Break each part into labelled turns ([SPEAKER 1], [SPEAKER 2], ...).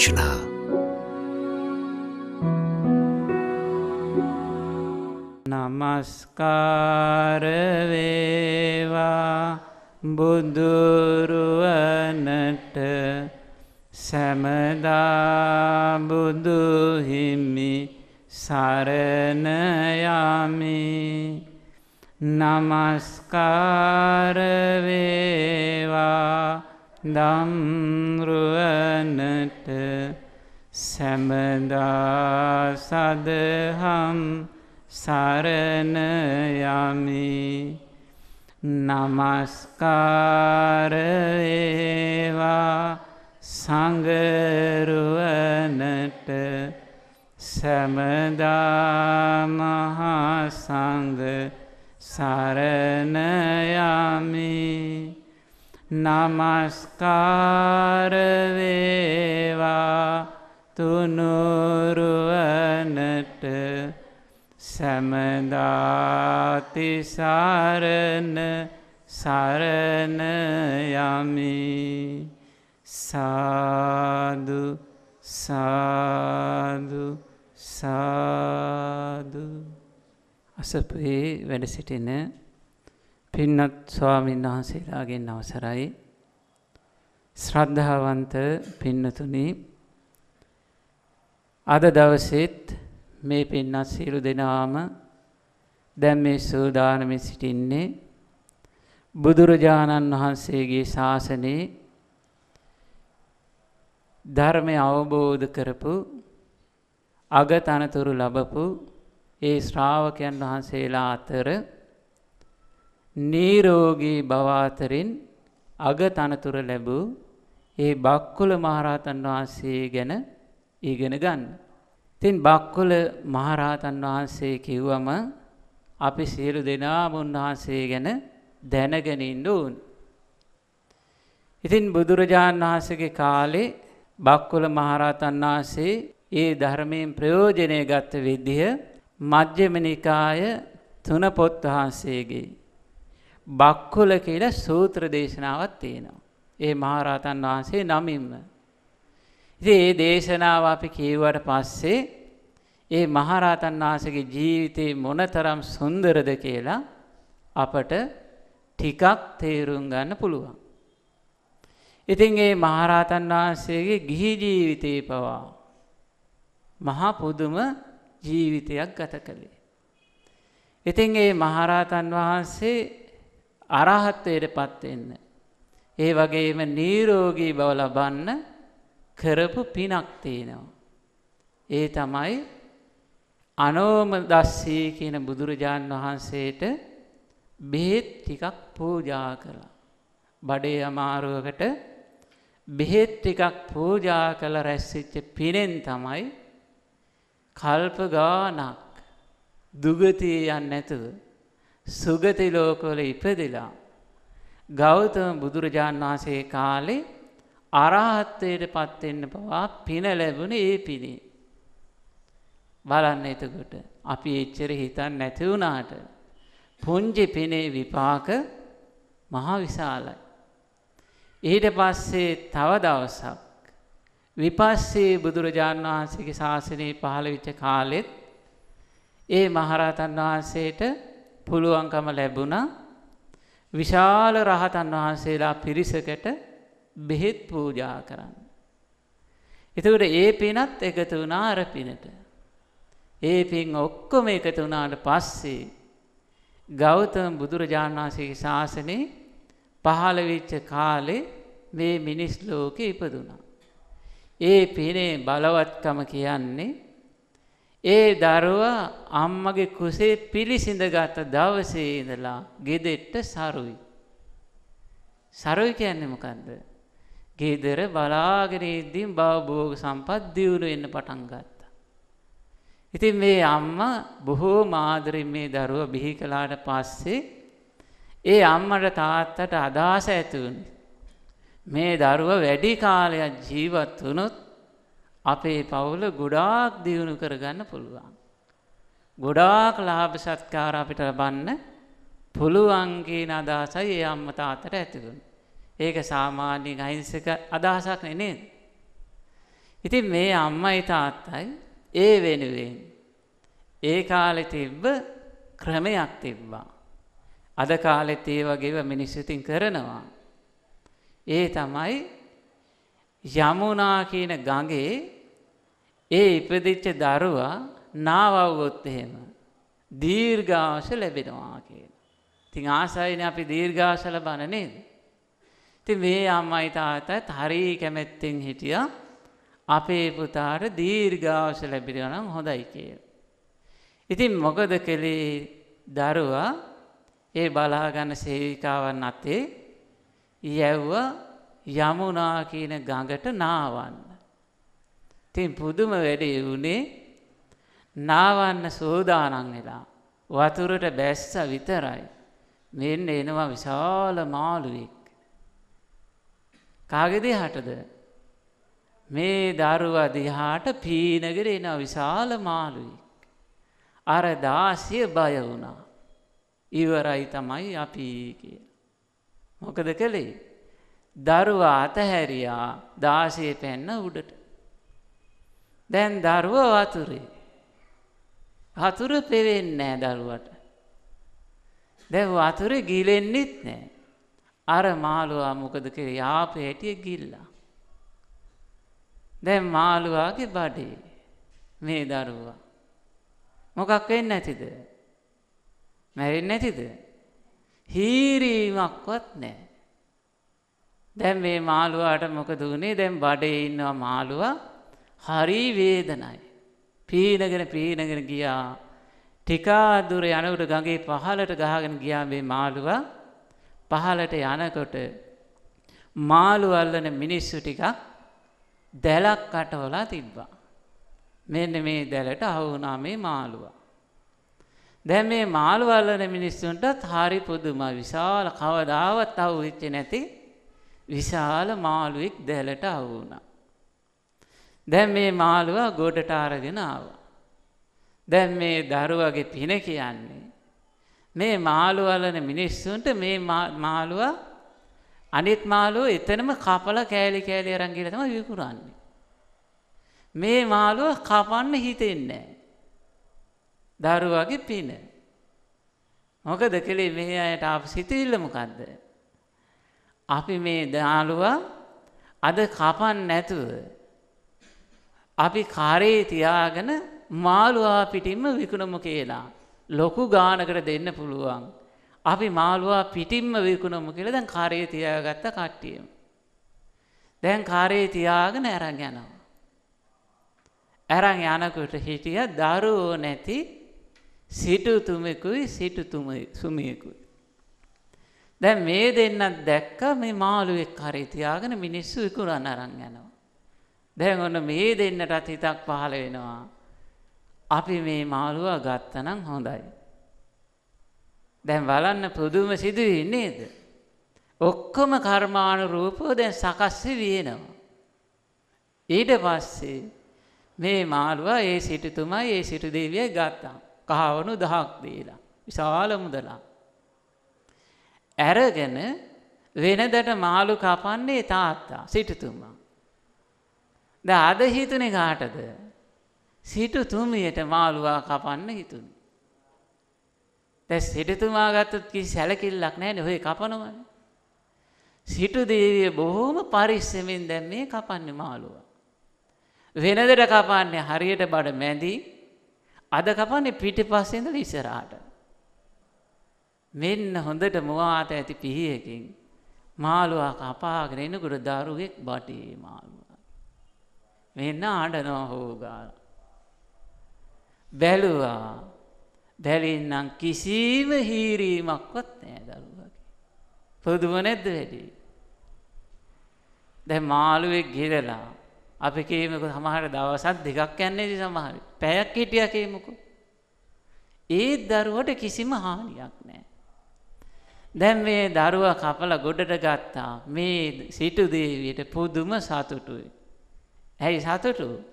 [SPEAKER 1] දේශනා නමස්කාර වේවා බුදුරුවනට සැමදා බුදුහිමි සරණයාමි නමස්කාර වේවා දම්රුවනට සැමදා සදහම් සරණයමි නමස්කාරඒවා සඟරුවනට සැමදාමහා සංග සරණයමී නමස්කාරවේවා තුනුරුවනට සැමදාතිසාරණ සරණ යමි සාදු සාදු සාදු අසපේ වැඩ සිටින පින්නත් ස්වාමීන් වහන්සේලාගෙන් අවසරයි ශ්‍රද්ධාවන්ත පින්නතුනි අද දවසෙත් මේ පින්නත් සියලු දෙනාම දැන් මේ සූදානමේ සිටින්නේ බුදුරජාණන් වහන්සේගේ ශාසනයේ ධර්මය අවබෝධ කරපු අගතනතුරු ලබපු ඒ ශ්‍රාවකයන් වහන්සේලා අතර නීරෝගී බවාතරින් අග තනතුර ලැබූ ඒ බක්කුල මහරහතන් වහන්සේ ගැන ඉගෙන ගන්න. තින් බක්කුල මහරහතන් වහන්සේ කිව්වම අපි සියලු දෙනාම උන්වහන්සේ ගැන දැනගෙන ඉන්න ඕන. ඉතින් බුදුරජාණන් වහන්සේගේ කාලේ බක්කුල මහරහතන් වහන්සේ ඒ ධර්මයෙන් ප්‍රයෝජනය ගත්ත විදිහ මජ්ක්‍ධිම නිකාය තුන පොත් වහන්සේගේ බක්කොල කියලා සූත්‍ර දේශනාවත් තියෙනවා. ඒ මහරහතන් වහන්සේ නමින්ම. ඉතින් ඒ දේශනාව අපි කියවුවට පස්සේ ඒ මහරහතන් වහන්සේගේ ජීවිතේ මොනතරම් සුන්දරද කියලා අපට ටිකක් තේරුම් ගන්න පුළුවන්. ඉතින් ඒ මහරහතන් වහන්සේගේ ගිහි ජීවිතේ පවා මහා පුදුම ජීවිතයක් ගත කළේ. ඉතින් ඒ මහරහතන් වහන්සේ අරහත්වයට පත්වෙන්න. ඒ වගේම නීරෝගී බව ලබන්න කරපු පිනක් තියෙනවා. ඒ තමයි අනෝම දස්සී කියන බුදුරජාණන් වහන්සේට බෙහෙත් ටිකක් පූජා කළා. බඩේ අමාරුවකට බෙහෙත් ටිකක් පූජා කළ රැස්සිච්ච පිනෙන් තමයි කල්ප ගානක් දුගතිය යන්න නැතුව සුගති ලෝකවල ඉපදිලා ගෞතම බුදුරජාණන් වහන්සේ කාලේ අරහත්වයට පත්වෙන්න පවා පින ලැබුණ ඒ පිණි. බලන්න එතකොට අපි එච්චර හිතන් නැතිවුණාට පුංජි පිනේ විපාක මහා විශාලයි. ඊට පස්සේ තව දවසක් විපස්සේ බුදුරජාණන් වහන්සේගේ ශාසනයේ පහළ විච්ච කාලෙත් ඒ මහරහතන් වහන්සේට පුළුවන්කම ලැබුණා විශාල රහතන් වහන්සේලා පිරිසකට බෙහෙත් පූජා කරන්න. එතකට ඒ පිනත් එකතු වුණා අර පිනට. ඒ පින් ඔක්කොම එකතු වුණාට පස්සේ ගෞතම බුදුරජාණන් වහන්සේගේ ශාසනේ පහළ වෙච්ච කාලේ මේ මිනිස් ලෝකෙ ඉපදුණා. ඒ පිනේ බලවත්කම කියන්නේ ඒ දරුවා අම්මගේ කුසේ පිළිසිඳගත් දවසේ ඉඳලා ගෙදෙට්ට සරුයි. සරුයි කියන්නේ මොකද්ද? ගෙදර බලාගෙන ඉඳින් භවභෝග සම්පත් දියුණු වෙන්න පටන් ගත්තා. ඉතින් මේ අම්මා බොහෝ මාදරෙන් මේ දරුවා බිහි කළාට පස්සේ ඒ අම්මට තාත්තට අදාස ඇති මේ දරුවා වැඩි කාලයක් ජීවත් වුණොත් අපේ පවුල ගොඩාක් දියුණු කරගන්න පුළුවන්. ගොඩාක් ලාභ සත්කාර අපිට ලබන්න පුළුවන් කියන අදහසයි ඒ අම්ම තාත්තට ඇතිවුණු. ඒක සාමාන්‍ය අහිංසක අදහසක් නෙනේ. ඉතින් මේ අම්මයි තාත්තයි ඒ වෙනුවෙන් ඒ කාලෙ තිබ්බ ක්‍රමයක් තිබ්බා. අද කාලෙත් ඒ වගේව මිනිස්සුතින් කරනවා. ඒ තමයි යමුනා කියන ගඟේ ඒ ඉපදිච්ච දරුවා නාවව්වොත් එහෙම දීර්ඝාස ලැබෙනවා කියන. ඉතින් ආසයිනේ අපි දීර්ඝාස ලබන නේද? ඉතින් මේ අම්මයි තාත්තත් හරි කැමැත්තෙන් හිටියා අපේ පුතාට දීර්ඝාස ලැබෙනවා නම් හොඳයි කියලා. ඉතින් මොකද කළේ දරුවා ඒ බලාගන්න සේවිකාවන් අතේ යැව්වා යමුනා කියන ගඟට නාවන්න. තින් පුදුම වැඩේ වුණේ නාවන්න සෝදානන් වෙලා වතුරට බැස්ස විතරයි. මෙන්න එනවා විශාල මාළුවෙක්. කාගෙද හටද මේ දරුවා දිහාට පීනගෙන එන විශාල මාළුවෙක්. අර දාසිය බය වුණා. ඉවරයි තමයි අපි කිය. මොකද කළේ? දරුවා අතහැරියා දාසය පැන්න උඩට. දැන් දරුව වතුරේ. වතුර පෙවෙන්නේ නෑ දරුවට. දැන් වතුර ගිලෙන්නෙත් නෑ. අර මාළුවා මොකද කරේ? යාපේ හැටිය ගිල්ලා. දැන් මාළුවාගේ බඩේ මේ දරුවා. මොකක් වෙන්නේ නැතිද? මැරෙන්නේ නැතිද? හීරීමක්වත් නැහැ. දැන් මේ මාළුවාට මොකද වුණේ දැන් බඩේ ඉන්නවා මාළුවා හරි වේදනයි. පීනගෙන පීනගෙන ගියා. ටිකා දුර යනකොට ගඟේ පහළට ගහගෙන ගියා මේ මාළුවා. පහළට යනකොට මාළු අල්ලන මිනිස්සු ටිකක් දැලක් කටවලා තිබ්බා. මෙන්න මේ දැලට අහු වුණා මේ මාළුවා. දැන් මේ මාළුවල්ලන මිනිස්සුන්ටත් හරි පුදුම විශාල කවදාවත් අහු වෙච්ච නැති විශාල මාළුවෙක් දැලට අවුණා. දැන් මේ මාළුවා ගොඩට අරගෙන ආවා. දැන් මේ දරුවගේ පින කියන්නේ මේ මාළුවලන මිනිස්සුන්ට මේ මාළුවා අනිත් මාළුව එතනම කපලා කෑලි කෑලි අරන් ගිහලා තමයි විකුරන්නේ. මේ මාළුව කපන්න හිතෙන්නේ නැහැ. දරුවගේ පින. මොකද කලේ මේ අයට ආපු සිතිවිල්ල මොකද්ද? අපි මේ දාලුවා අද කපන්න නැතුව අපි කාරේ තියාගෙන මාළුවා පිටින්ම විකුණමු කියලා ලොකු ගානකට දෙන්න පුළුවන්. අපි මාළුවා පිටින්ම විකුණමු කියලා දැන් කාරේ තියාගත්ත කට්ටියම. දැන් කාරේ තියාගෙන අරන් යනවා. අරන් යනකොට හිටිය දරුවෝ නැති සිටුතුමෙකුයි සිටුතුමයි සුමියෙකුයි දැන් මේ දෙන්නත් දැක්ක මේ මාළුවෙක් හරි තියාගෙන මිනිස්සු විකුරන්න අරන් යනවා. දැන් ඔන්න මේ දෙන්නටත් හිතක් පහළ වෙනවා. අපි මේ මාළුවා ගත්තනම් හොඳයි. දැන් බලන්න පුදුම සිදුවේ නේද? ඔක්කොම කර්මානුරූපව දැන් සකස් වෙනවා. ඊට පස්සේ මේ මාළුවා ඒ සිටුතුමයි ඒ සිටු දේවියයි ගත්තා. කහවණු දහක් දීලා. විශාල මුදලක්. ඇරගෙන වෙනදට මාළු කපන්නේ තාත්තා සිටුතුමා. ද අද හිතුනේ කාටද? සිටුතුමියට මාළුවා කපන්න හිතුනේ. දැන් සිටුතුමා ගත්තොත් කිසි සැලකිල්ලක් නැහැනේ ඔය කපනවනේ. සිටු දේවිය බොහොම පරිස්සමෙන් දැන් මේ කපන්නේ මාළුවා. වෙනදට කපන්නේ හරියට බඩ මැදි. අද කපන්නේ පිටිපස්සේ ඉඳලා ඉස්සරහට. මෙන්න හොඳට මුවාත ඇති පිහියකින් මාළුවා කපාගෙන එනකොට දරුවෙක් බටේ මාළුවා. මෙන්න අඬනවා හෝගාලා. බැලුවා බැලින්නම් කිසිම හීරීමක්වත් නෑ දරුවගේ. පුදුම නැද්ද වැඩි. දැ මාළුවෙක් ගෙදලා අපි කේමකු සමහර දවසත් දෙකක් යන්නේද සමහර පැයක් හිටිය කේමකු. ඒත් දරුවට කිසිම හානියක් නෑ. දැන් මේ දරුවා කපලා ගොඩට ගත්තා. මේ සිටු දේවියට පුදුම සතුටුයි. ඇයි සතුටු?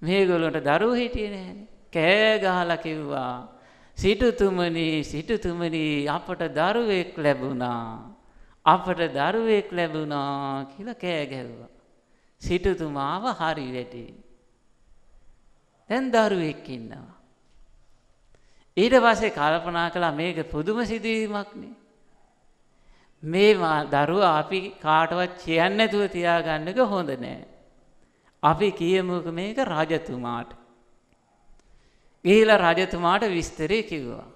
[SPEAKER 1] මේගොල්ලන්ට දරුවෝ හිටියේ නැහැ. කෑ ගහලා කිව්වා සිටුතුමනි සිටුතුමනි අපට දරුවෙක් ලැබුණා. අපට දරුවෙක් ලැබුණා කියලා කෑ ගැහුවා. සිටුතුමාව හරි වැටි. දැන් දරුවෙක් ඉන්නවා. ඊට පස්සේ කල්පනා කළා මේක පුදුම සිදුවීමක්නේ. මේ දරුවා අපි කාටවත් කියන්නේ නැතුව තියාගන්නක හොඳ නෑ. අපි කියමුක මේක රජතුමාට. ගිහිලා රජතුමාට විස්තරය කිව්වා.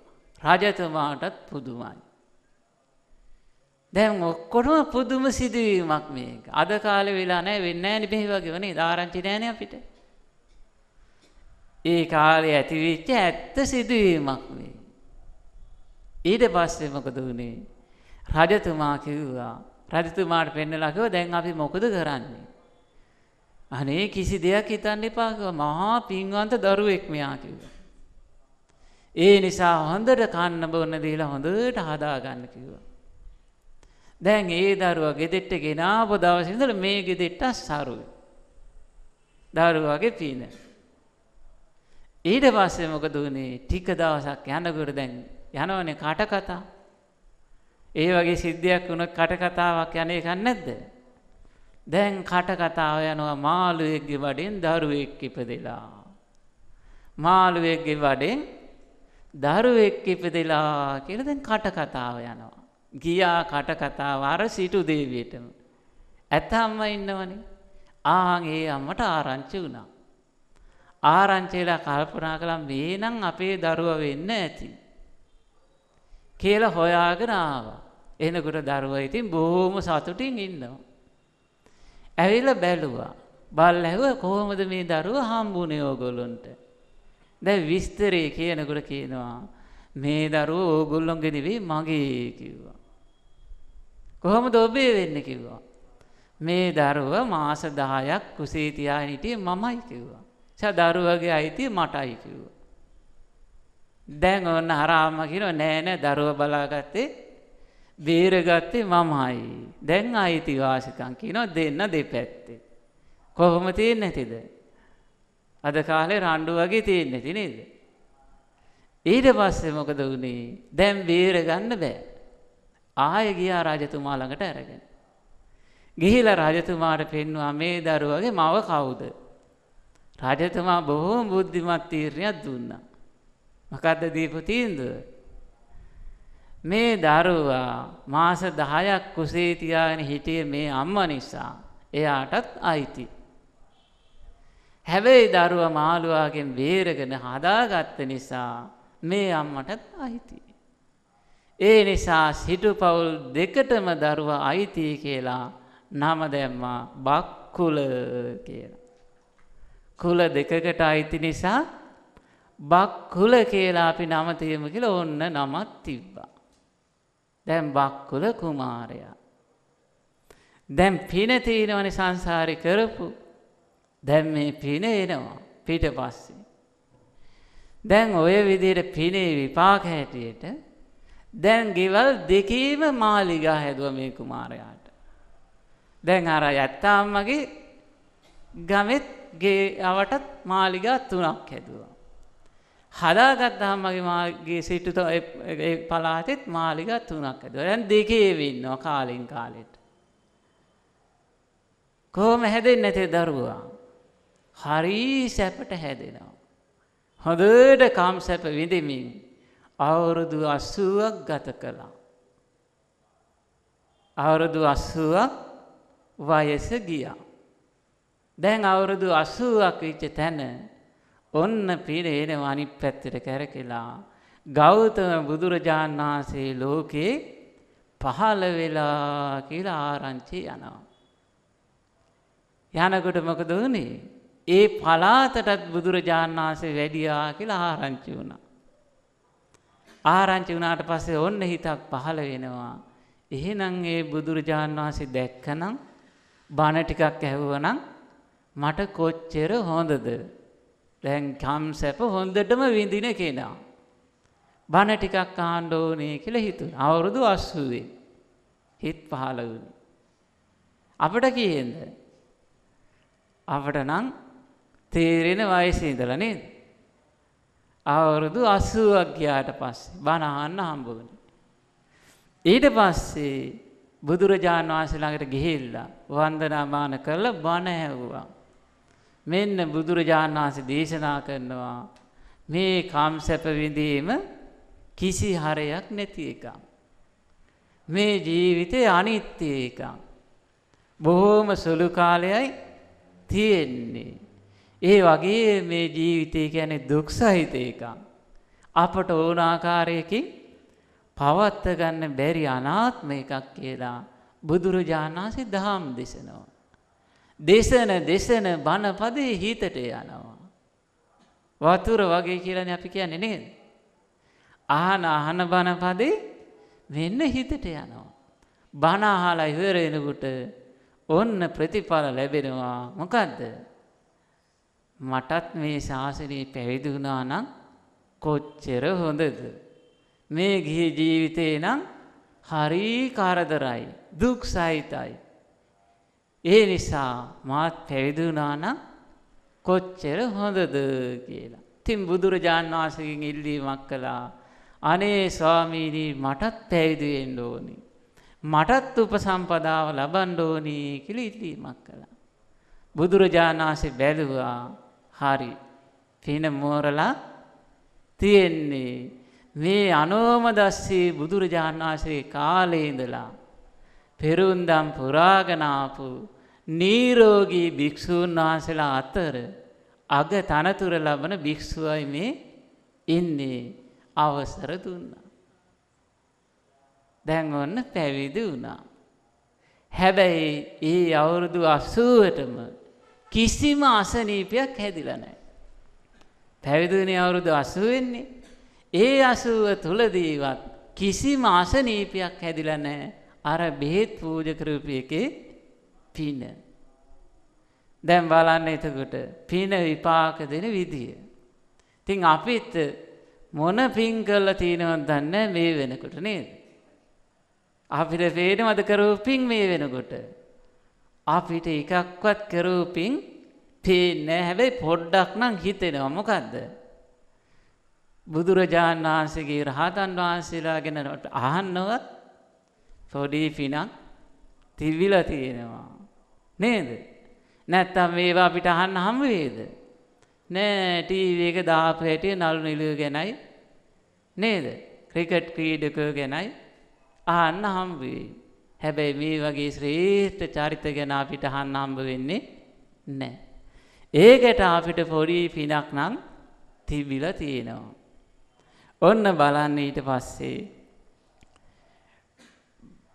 [SPEAKER 1] රජතුමාටත් පුදුමයි. දැන් ඔක්කොටම පුදුම සිදුවීමක් මේක. අද කාලේ වෙලා නැහැ වෙන්නේ නැහැ නේ මේ වගේ වනේ ආරංචි නැහැනේ අපිට. ඒ කාලේ ඇතිවෙච්ච ඇත්ත සිදුවීමක් මේ. ඊට පස්සේ මොකද වුනේ? රජතුමා කිව්වා රජතුමාට පෙන්නලා කිව්වා දැන් අපි මොකද කරන්නේ? අනේ කිසි දෙයක් හිතන්න එපා කිව්වා මහා පින්වන්ත දරුවෙක් මෙයා කිව්වා. ඒ නිසා හොඳට කන්න බොන්න දීලා හොඳට හදාගන්න කිව්වා. දැන් ඒ දරුවා ගෙදෙට්ට ගෙනාව දවසේ ඉඳලා මේ ගෙදෙට්ට සරුවේ. දරුවාගේ පින. ඊට පස්සේ මොකද වුනේ? ටික දවසක් යනකොට දැන් යනවනේ කට කතා. ඒ වගේ සිද්ධියක් වුණ කට කතාවක් යන එකක් නැද්ද? දැන් කට කතාව යනවා මාළුවෙක්ගේ වඩෙන් දරුවෙක් ඉපදෙලා. මාළුවෙක්ගේ වඩෙන් දරුවෙක් ඉපදෙලා කියලා දැන් කට කතාව යනවා. ගියා කට කතාව අර සිටු දේවියටම. ඇත අම්මා ඉන්නවනේ. ආන් ඒ අම්මට ආරංචි වුණා. ආරංචිලා කල්පනා කළා මේනම් අපේ දරුවා වෙන්න ඇති. කියලා හොයාගෙන ආවා. එනකොට දරුවා ඉතින් බොහොම සතුටින් ඉන්නවා. ඇවිල්ලා බැලුවා. බල් ඇහුවා කොහොමද මේ දරුවා හම්බුනේ ඕගොල්ලන්ට? දැන් විස්තරය කියනකොට කියනවා මේ දරුවෝ ඕගොල්ලොන්ගේ නෙවෙයි මගේ කිව්වා. කොහොමද ඔබේ වෙන්නේ කිව්වා. මේ දරුවා මාස 10ක් කුසේ තියාගෙන හිටියේ මමයි කිව්වා. සා දරුවගේ අයිතිය මටයි කිව්වා. දැන් ඔන්න හරාම කියනවා නෑ නෑ දරුවා බලාගත්තේ බේරගත්තේ මමයි. දැන් අයිතිවාසිකම් කියනවා දෙන්න දෙපැත්තේ. කොහොම තියෙන්නේ නැතිද? අද කාලේ රණ්ඩු වගේ තියෙන්නේ නැති නේද? ඊට පස්සේ මොකද වුනේ? දැන් බේරගන්න බෑ. ආයෙ ගියා රජතුමා ළඟට අරගෙන. ගිහිලා රජතුමාට පෙන්වුවා මේ දරුවගේ මව කවුද? රජතුමා බොහෝම බුද්ධිමත් තීරණයක් දුන්නා. මොකද්ද දීපු තීන්දුව? මේ දරුවා මාස 10ක් කුසේ තියාගෙන හිටියේ මේ අම්මා නිසා. එයාටත් අයිති. හැබැයි දරුවා මාළුවාගෙන් බේරගෙන හදාගත්ත නිසා මේ අම්මටත් අයිති. ඒ නිසා සිටු පවුල් දෙකටම දරුවා අයිති කියලා නම දැම්මා බක්කුල කියලා. කුල දෙකකට අයිති නිසා බක්කුල කියලා අපි නම තියමු කියලා ඕන්න නමක් තිබ්බා. දැන් බක්කුල කුමාරයා. දැන් පින තියෙනවනේ සංසාරේ කරපු. දැන් මේ පින එනවා පිටපස්සේ. දැන් ඔය විදිහට පිනේ විපාක හැටියට දැන් ගෙවල් දෙකේම මාලිගා හැදුවා මේ කුමාරයාට. දැන් අර යත්තාම්මගේ ගමෙත් ගේ යවටත් මාලිගා තුනක් හැදුවා. හදාගත්තාම මගේ මාගේ සිටුත පලාතෙත් මාලිගා තුනක් ඇදුවා. දැන් දෙකේ වෙන්නවා කාලෙන් කාලෙට. කොහොම හැදෙන්නේ නැතේ දරුවා? හරි සැපට හැදෙනවා. හොඳට කාම් සැප විඳෙමින් අවුරුදු 80ක් ගත කළා. අවුරුදු 80ක් වයස ගියා. දැන් අවුරුදු 80ක් වෙච්ච තැන ඔන්න පිරේන අනිත් පැත්තට කැරකෙලා ගෞතම බුදුරජාණන් වහන්සේ ලෝකේ පහළ වෙලා කියලා ආරංචි යනවා. යනකොට මොකද වුණේ? ඒ පලාතටත් බුදුරජාණන් වහන්සේ වැඩියා කියලා ආරංචි වුණා. ආරංචි වුණාට පස්සේ ඔන්න හිතක් පහළ වෙනවා. එහෙනම් ඒ බුදුරජාණන් වහන්සේ දැක්කනම් බණ ටිකක් ඇහුවනම් මට කොච්චර හොඳද? දැන් කම් සැප හොඳටම විඳින කෙනා. බණ ටිකක් අහන්න ඕනේ කියලා හිතුණා. අවුරුදු 80 හිත පහළ වුණා. අපිට කියෙන්ද? අපට නම් තේරෙන වයසේ ඉඳලා නේද? අවුරුදු 80ක් ගියාට පස්සේ බණ අහන්න හම්බ වුණා. ඊට පස්සේ බුදුරජාණන් වහන්සේ ළඟට ගිහිල්ලා වන්දනාමාන කරලා බණ ඇහුවා. මෙන්න බුදුරජාණන් වහන්සේ දේශනා කරනවා මේ කාම් සැපවිඳීම කිසි හරයක් නැති එකක්. මේ ජීවිතය අනිත්‍ය එකක්. බොහෝම සුළු කාලයයි තියෙන්නේ. ඒ වගේ මේ ජීවිතය කියන්නේ දුක් සහිත එකක්. අපට ඕන ආකාරයකින් පවත්ත ගන්න බැරි අනාත්ම එකක් කියලා බුදුරජාණන් වහන්සේ දහම් දෙසනවා. දේශන දෙසන බණපදේ හිතට යනවා. වතුර වගේ කියලන අපි කියන්නේ නේද. ආහන අහන බණපදේ වෙන්න හිතට යනවා. බණහාලා ඉවර වෙනකොට ඔන්න ප්‍රතිඵල ලැබෙනවා මොකක්ද. මටත් මේ ශාසනයේ පැවිදි වුණා නම් කොච්චර හොඳද. මේ ගිහි ජීවිතේ නම් හරී කරදරයි දුක් සහිතයි. ඒ නිසා මාත් පැවිදි වුණා කොච්චර හොඳද කියලා. ඉතින් බුදුරජාන් වහන්සේගෙන් ඉල්ලීමක් කළා. අනේ ස්වාමීනි මටත් පැවිදි වෙන්න ඕනි. මටත් උපසම්පදාව ලබන්න ඕනි කියලා ඉල්ලීමක් කළා. බුදුරජාණන් වහන්සේ බැලුවා හරි පින මෝරලා තියෙන්නේ මේ අනෝමදස්සී බුදුරජාණන් වහන්සේ කාලේ ඉඳලා පෙරුන්දම් පුරාගෙන ආපු නීරෝගී භික්‍ෂූන් වහන්සේලා අතර අග තනතුර ලබන භික්‍ෂුවයි මේ ඉන්නේ අවසර දුන්නා. දැන් ඔන්න පැවිදි වුණා. හැබැයි ඒ අවුරුදු අසුවටම කිසිම අසනීපයක් හැදිලා නැහැ. පැවිදුනේ අවුරුදු 80 වෙන්නේ. ඒ 80 තුලදීවත් කිසිම අසනීපයක් හැදිලා නැහැ. අර බෙහෙත් පූජා කරපු එකේ පින. දැන් බලන්න එතකොට පින විපාක දෙන විදිය. තින් අපිත් මොන පින් කල්ල තියෙනවත් දන්න මේ වෙනකොට නේද. අපිට පේනවද කරූපින් මේ වෙනකොට. අපිට එකක්වත් කරූපින් පේන හැබැයි පොඩ්ඩක් නම් හිතෙනවා මොකක්ද. බුදුරජාණන් වහන්සේගේ රහතන් වහන්සේලා ගැනට අහන්නවත් පොඩි පිනක් තිවිල තියෙනවා. නේද? නැත්තම් මේවා අපිට අහන්න හම් වේද? නෑ ටීවී එක දාපු හැටි නළු නිළිය ගැනයි නේද? ක්‍රිකට් ක්‍රීඩකයෝ ගැනයි අහන්න හම් වෙයි. හැබැයි මේ වගේ ශ්‍රේෂ්ඨ චරිත ගැන අපිට අහන්න හම්බ වෙන්නේ නැහැ. ඒකට අපිට පොඩි පිනක් නම් තිබිලා තියෙනවා. ඔන්න බලන්න ඊට පස්සේ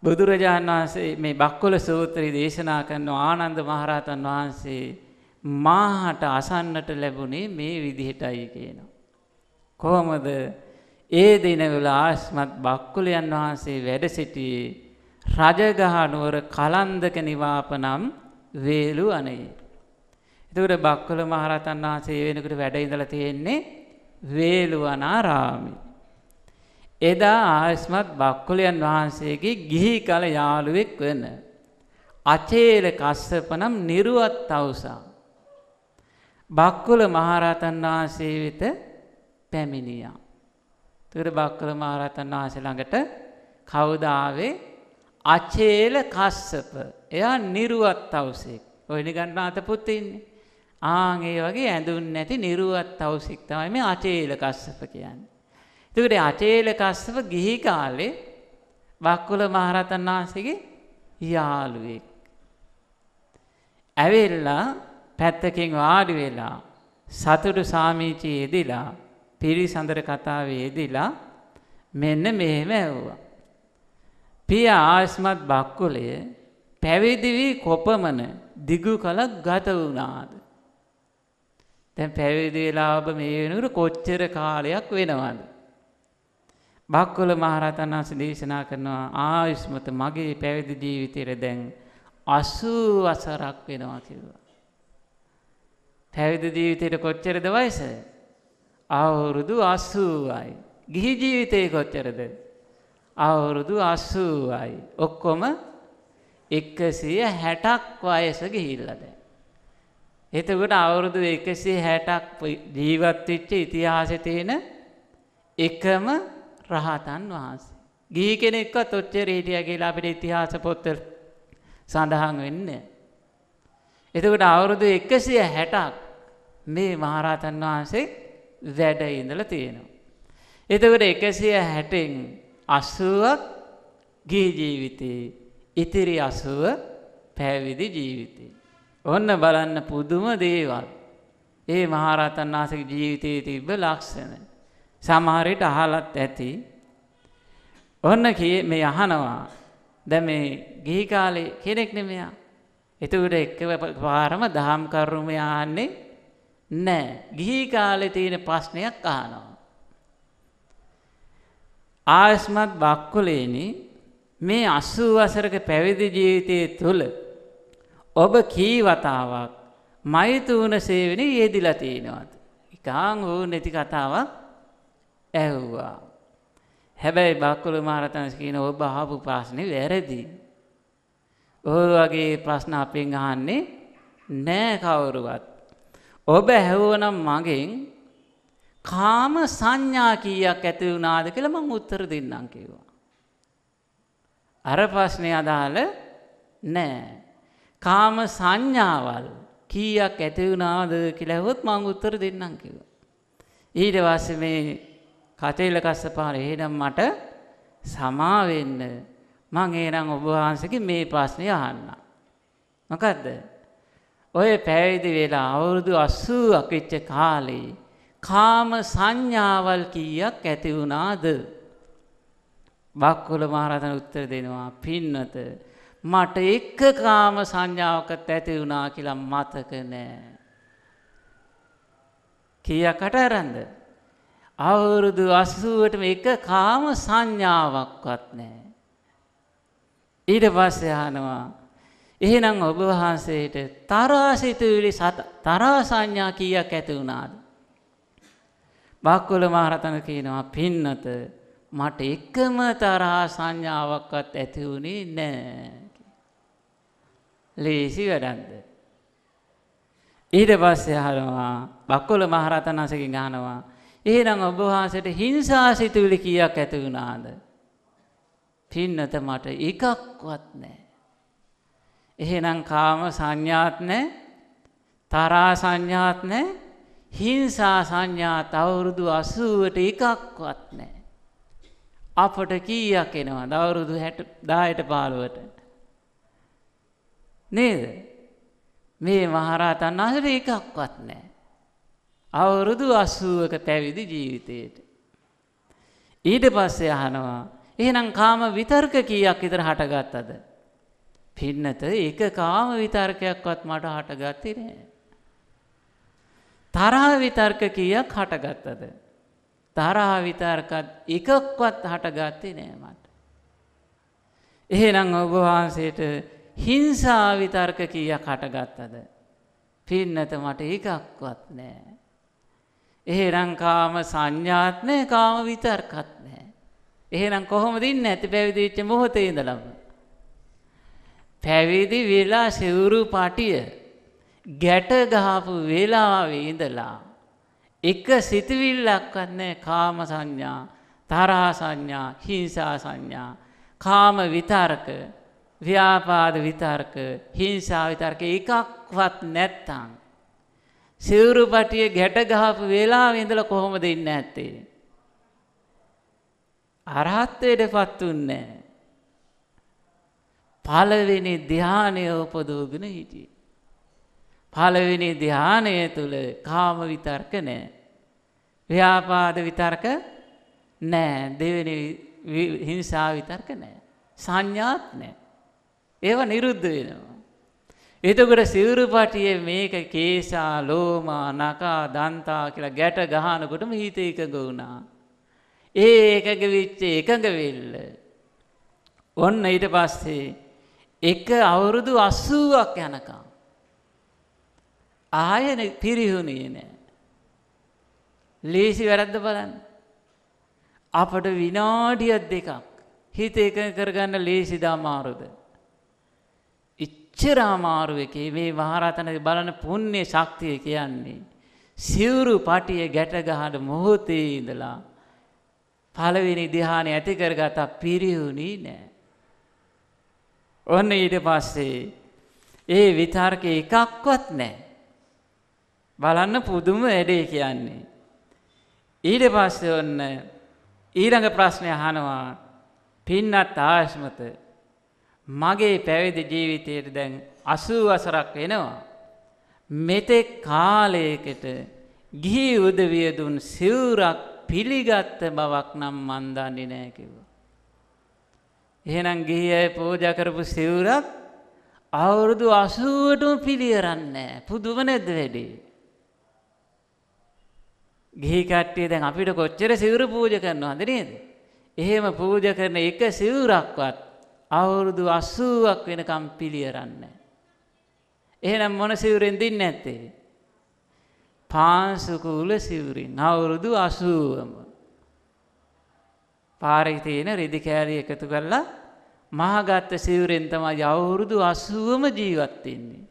[SPEAKER 1] බුදුරජාණන් වහන්සේ මේ බක්කොල සූත්‍රයේ දේශනා කරන ආනන්ද මහරහතන් වහන්සේ මාහට අසන්නට ලැබුණේ මේ විදිහටයි කියනවා. කොහොමද ඒ දිනවල ආස්මත් බක්කුලයන් වහන්සේ වැඩ සිටියේ රජගහ නුවර කලන්දක නිවාපනම් වේලු අනේ. එතකොට බක්කොල මහරහතන් වහන්සේ වෙනකොට වැඩ ඉඳලා තියෙන්නේ වේලුවනාරාමේ. එදා ආයස්මත් බක්කුලයන් වහන්සේගේ ගිහි කල යාළුවෙක් වෙන. අචේල කස්සප නම් නිරුවත් අවසා. බක්කුල මහරහතන් වහන්සේ වෙත පැමිණියා. තුර බක්කුල මහරහතන් වහන්සේ ළඟට කවුද ආවේ? අචේල කස්සප. එයා නිරුවත් අවසෙක්. ඔය නිගණ්ණාත පුත් ඉන්නේ. ආන් ඒ වගේ ඇඳුන් නැති නිරුවත් අවසෙක් තමයි මේ අචේල කස්සප කියන්නේ. එතකොට අචේල කස්සප ගිහි කාලේ වක්කුල මහරතන් වහන්සේගේ යාළුවෙක්. ඇවිල්ලා පැත්තකින් වාඩි වෙලා සතුටු සාමීචියේ යෙදිලා පිරිසඳර කතාවේ යෙදිලා මෙන්න මෙහෙම ඇහුවා. පිය ආයස්මත් බක්කුලය පැවිදි වී කොපමණ දිගු කලක් ගත වුණාද? දැන් පැවිදි වෙලා ඔබ මේ වෙනකොට කොච්චර කාලයක් වෙනවද? බක්කොල මහරතන් වහන්සේ දේශනා කරනවා ආයුෂ්මත මගේ පැවිදි ජීවිතයට දැන් අසූ වසරක් වෙනවා කිව්වා. පැවිදි ජීවිතයට කොච්චරද වයස? අවුරුදු 80යි. ගිහි ජීවිතේ කොච්චරද? අවුරුදු 80යි. ඔක්කොම 160ක් වයස ගිහිල්ලා දැන්. එතකොට අවුරුදු 160ක් ජීවත් වෙච්ච ඉතිහාසයේ තියෙන එකම රහතන් වහන්සේ. ගිහි කෙනෙක්ව තොච්චර හිටිය කියලා අපිට ඉතිහාස පොත්වල සඳහන් වෙන්නේ. එතකොට අවුරුදු 160ක් මේ මහරහතන් වහන්සේ වැඩ ඉඳලා තියෙනවා. එතකොට 160න් 80ක් ගිහි ජීවිතේ ඉතිරි 80 පැවිදි ජීවිතේ. ඔන්න බලන්න පුදුම දේවල්. ඒ මහරහතන් වහන්සේගේ ජීවිතයේ තිබ්බ ලක්ෂණ. සමහරට අහලත් ඇති. ඔන්න කිය මේ අහනවා. දැන් මේ ගිහි කාලේ කෙනෙක් නෙමෙයා. එතකොට එකපාරම දහම් කරුම යන්නේ නැහැ. ගිහි කාලේ තියෙන ප්‍රශ්නයක් අහනවා. ආයස්මත් බක්කුලේනි මේ 80 වසරක පැවිදි ජීවිතයේ තුල ඔබ කී වතාවක් මෛතුන සේවනයේ යෙදිලා තිනවද? එකං වූ නැති කතාවක් ඇහුවා. හැබැයි බක්කුළු මහරතන්ස් කියන ඔබ අහපු ප්‍රශ්නේ වැරදි. ඔය වගේ ප්‍රශ්න අපෙන් අහන්නේ නෑ කවුරුවත්. ඔබ ඇහුවනම් මගෙන් කාම සංඥා කීයක් ඇති වුණාද කියලා මම උත්තර දෙන්නම් කිව්වා. අර ප්‍රශ්නේ අදාළ නෑ. කාම සංඥාවල් කීයක් ඇති වුණාද කියලා හෙවොත් මම උත්තර දෙන්නම් කිව්වා. ඊට පස්සේ මේ කතේල කස්සපාර එහෙනම් මට සමා වෙන්න මං එහෙනම් ඔබ වහන්සේගේ මේ ප්‍රශ්නේ අහන්නම්. මොකද්ද? ඔය පැවිදි වෙලා අවුරුදු 80ක් වෙච්ච කාලේ කාම සංඥාවල් කීයක් ඇති වුණාද? බක්කුල මහරහතන් උත්තර දෙනවා පින්නත මට එක කාම සංඥාවකත් ඇති වුණා කියලා මතක නෑ. කීයකට අරන්ද? අවුරුදු 80ටම එක කාම සංඥාවක්වත් නැහැ. ඊට පස්සේ අහනවා එහෙනම් ඔබ වහන්සේට තරාසිතුවිලි තරා සංඥා කීයක් ඇති වුණාද? බක්කොළ මහරතන කියනවා පින්නත මට එකම තරහා සංඥාවක්වත් ඇති වුණේ නැහැ. ලේසි වැඩක්ද? ඊට පස්සේ අහනවා බක්කොළ මහරතනසකින් අහනවා එහෙනම් ඔබ වහන්සේට හිංසා සිතුවිලි කීයක් ඇති වුණාද? පින්නත මට එකක්වත් නැහැ. එහෙනම් කාම සංඥාත් නැහැ. තරහා සංඥාත් නැහැ. හිංසා සංඥාත් අවුරුදු 80ට එකක්වත් නැහැ. අපට කීයක් එනවද අවුරුදු 60 10ට 15ට? නේද? මේ මහරහතන් වහන්සේට එකක්වත් නැහැ. අවුරුදු 80ක පැවිදි ජීවිතේට. ඊට පස්සේ අහනවා එහෙනම් කාම විතර්ක කීයක් විතර හටගත්තද? පින්නත ඒක කාම විතර්කයක්වත් මට හටගත්තේ නෑ. තරහ විතර්ක කීයක් හටගත්තද? තරහ විතර්කත් එකක්වත් හටගත්තේ නෑ මට. එහෙනම් ඔබ වහන්සේට හිංසා විතර්ක කීයක් හටගත්තද? පින්නත මට එකක්වත් නෑ. එහෙනම් කාම සංඥාත් නැහැ කාම විතර්කත් නැහැ. එහෙනම් කොහොමද ඉන්නේ ඇති පැවිදි වෙච්ච මොහොතේ ඉඳලම? පැවිදි වෙලා සිවුරු පාටිය ගැට ගහපු වෙලාවේ ඉඳලා එක සිතවිල්ලක්වත් නැහැ කාම සංඥා, තරහ සංඥා, හිංසා සංඥා, කාම විතර්ක, ව්‍යාපාද විතර්ක, හිංසා විතර්ක එකක්වත් නැත්තම් සිවුරු පටිය ගැට ගහපු වෙලාවේ ඉඳලා කොහොමද ඉන්න ඇත්තේ? අරහත්ත්වයටපත් උන්නේ පළවෙනි ධානය උපදෝගෙන හිටියේ. පළවෙනි ධානය තුල කාම විතර්ක නැහැ. ව්‍යාපාද විතර්ක නැහැ. දෙවෙනි හිංසා විතර්ක නැහැ. සංඥාත් නැහැ. ඒවා නිරුද්ධ වෙනවා. එතකොට සිවුරුපටිය මේක කේසා ලෝමා නකා දන්තා කියලා ගැට ගහනකොටම හිත එකඟ වුණා. ඒ ඒකග විච්ච එකඟවෙල්ල. ඔන්න ඊට පස්සේ එක අවුරුදු අස්සුවක් යනකම්. ආයන පිරිහුණේ නෑ. ලේසි වැරද්ද බලන්න. අපට විනාඩියත් දෙකක් හිත එක කරගන්න ලේසිදා මාරුද. කොච්චර අමාරු එකේ මේ මහරතන බලන පුණ්‍ය ශක්තිය කියන්නේ සිවුරු පටිය ගැට ගහන මොහොතේ ඉඳලා පළවෙනි ධ්‍යානය ඇති කරගත පිරිහුණී නෑ. ඔන්න ඊට පස්සේ ඒ විතර්ක එකක්වත් නෑ. බලන්න පුදුම වැඩේ කියන්නේ. ඊට පස්සේ ඔන්න ඊළඟ ප්‍රශ්නය අහනවා පින්නත් ආශ්මත මගේ පැවිදි ජීවිතයට දැන් අසූ වසරක් වෙනවා. මෙතෙක් කාලයකට ගිහි උදවියදුන් සිවුරක් පිළිගත්ත බවක් නම් මන්දන්නේ නෑකිව. එහෙනම් ගිහි අය පෝජකරපු සිවුරක් අවුරුදු අසුවටම පිළියරන්න පුදුම නැද්ද වැඩි. ගිහිකට්ටිය දැන් අපිට කොච්චර සිවුර පූජ කරනවා හඳ නේද. එහෙම පූජ කරන එක සිවුරක්වත් අවුරුදු අසුවක් වෙනකම් පිළියරන්න. එහෙනම් මොන සිවුරෙන් දින්න ඇත්තේ. පාන්සුක උල සිවුරින් අවුරුදු අසුවම. පාරිතියන රෙදිකෑරි එකතු කරලා මහගත්ත සිවුරෙන් තමයි අවුරුදු අසුවම ජීවත්වෙන්නේ.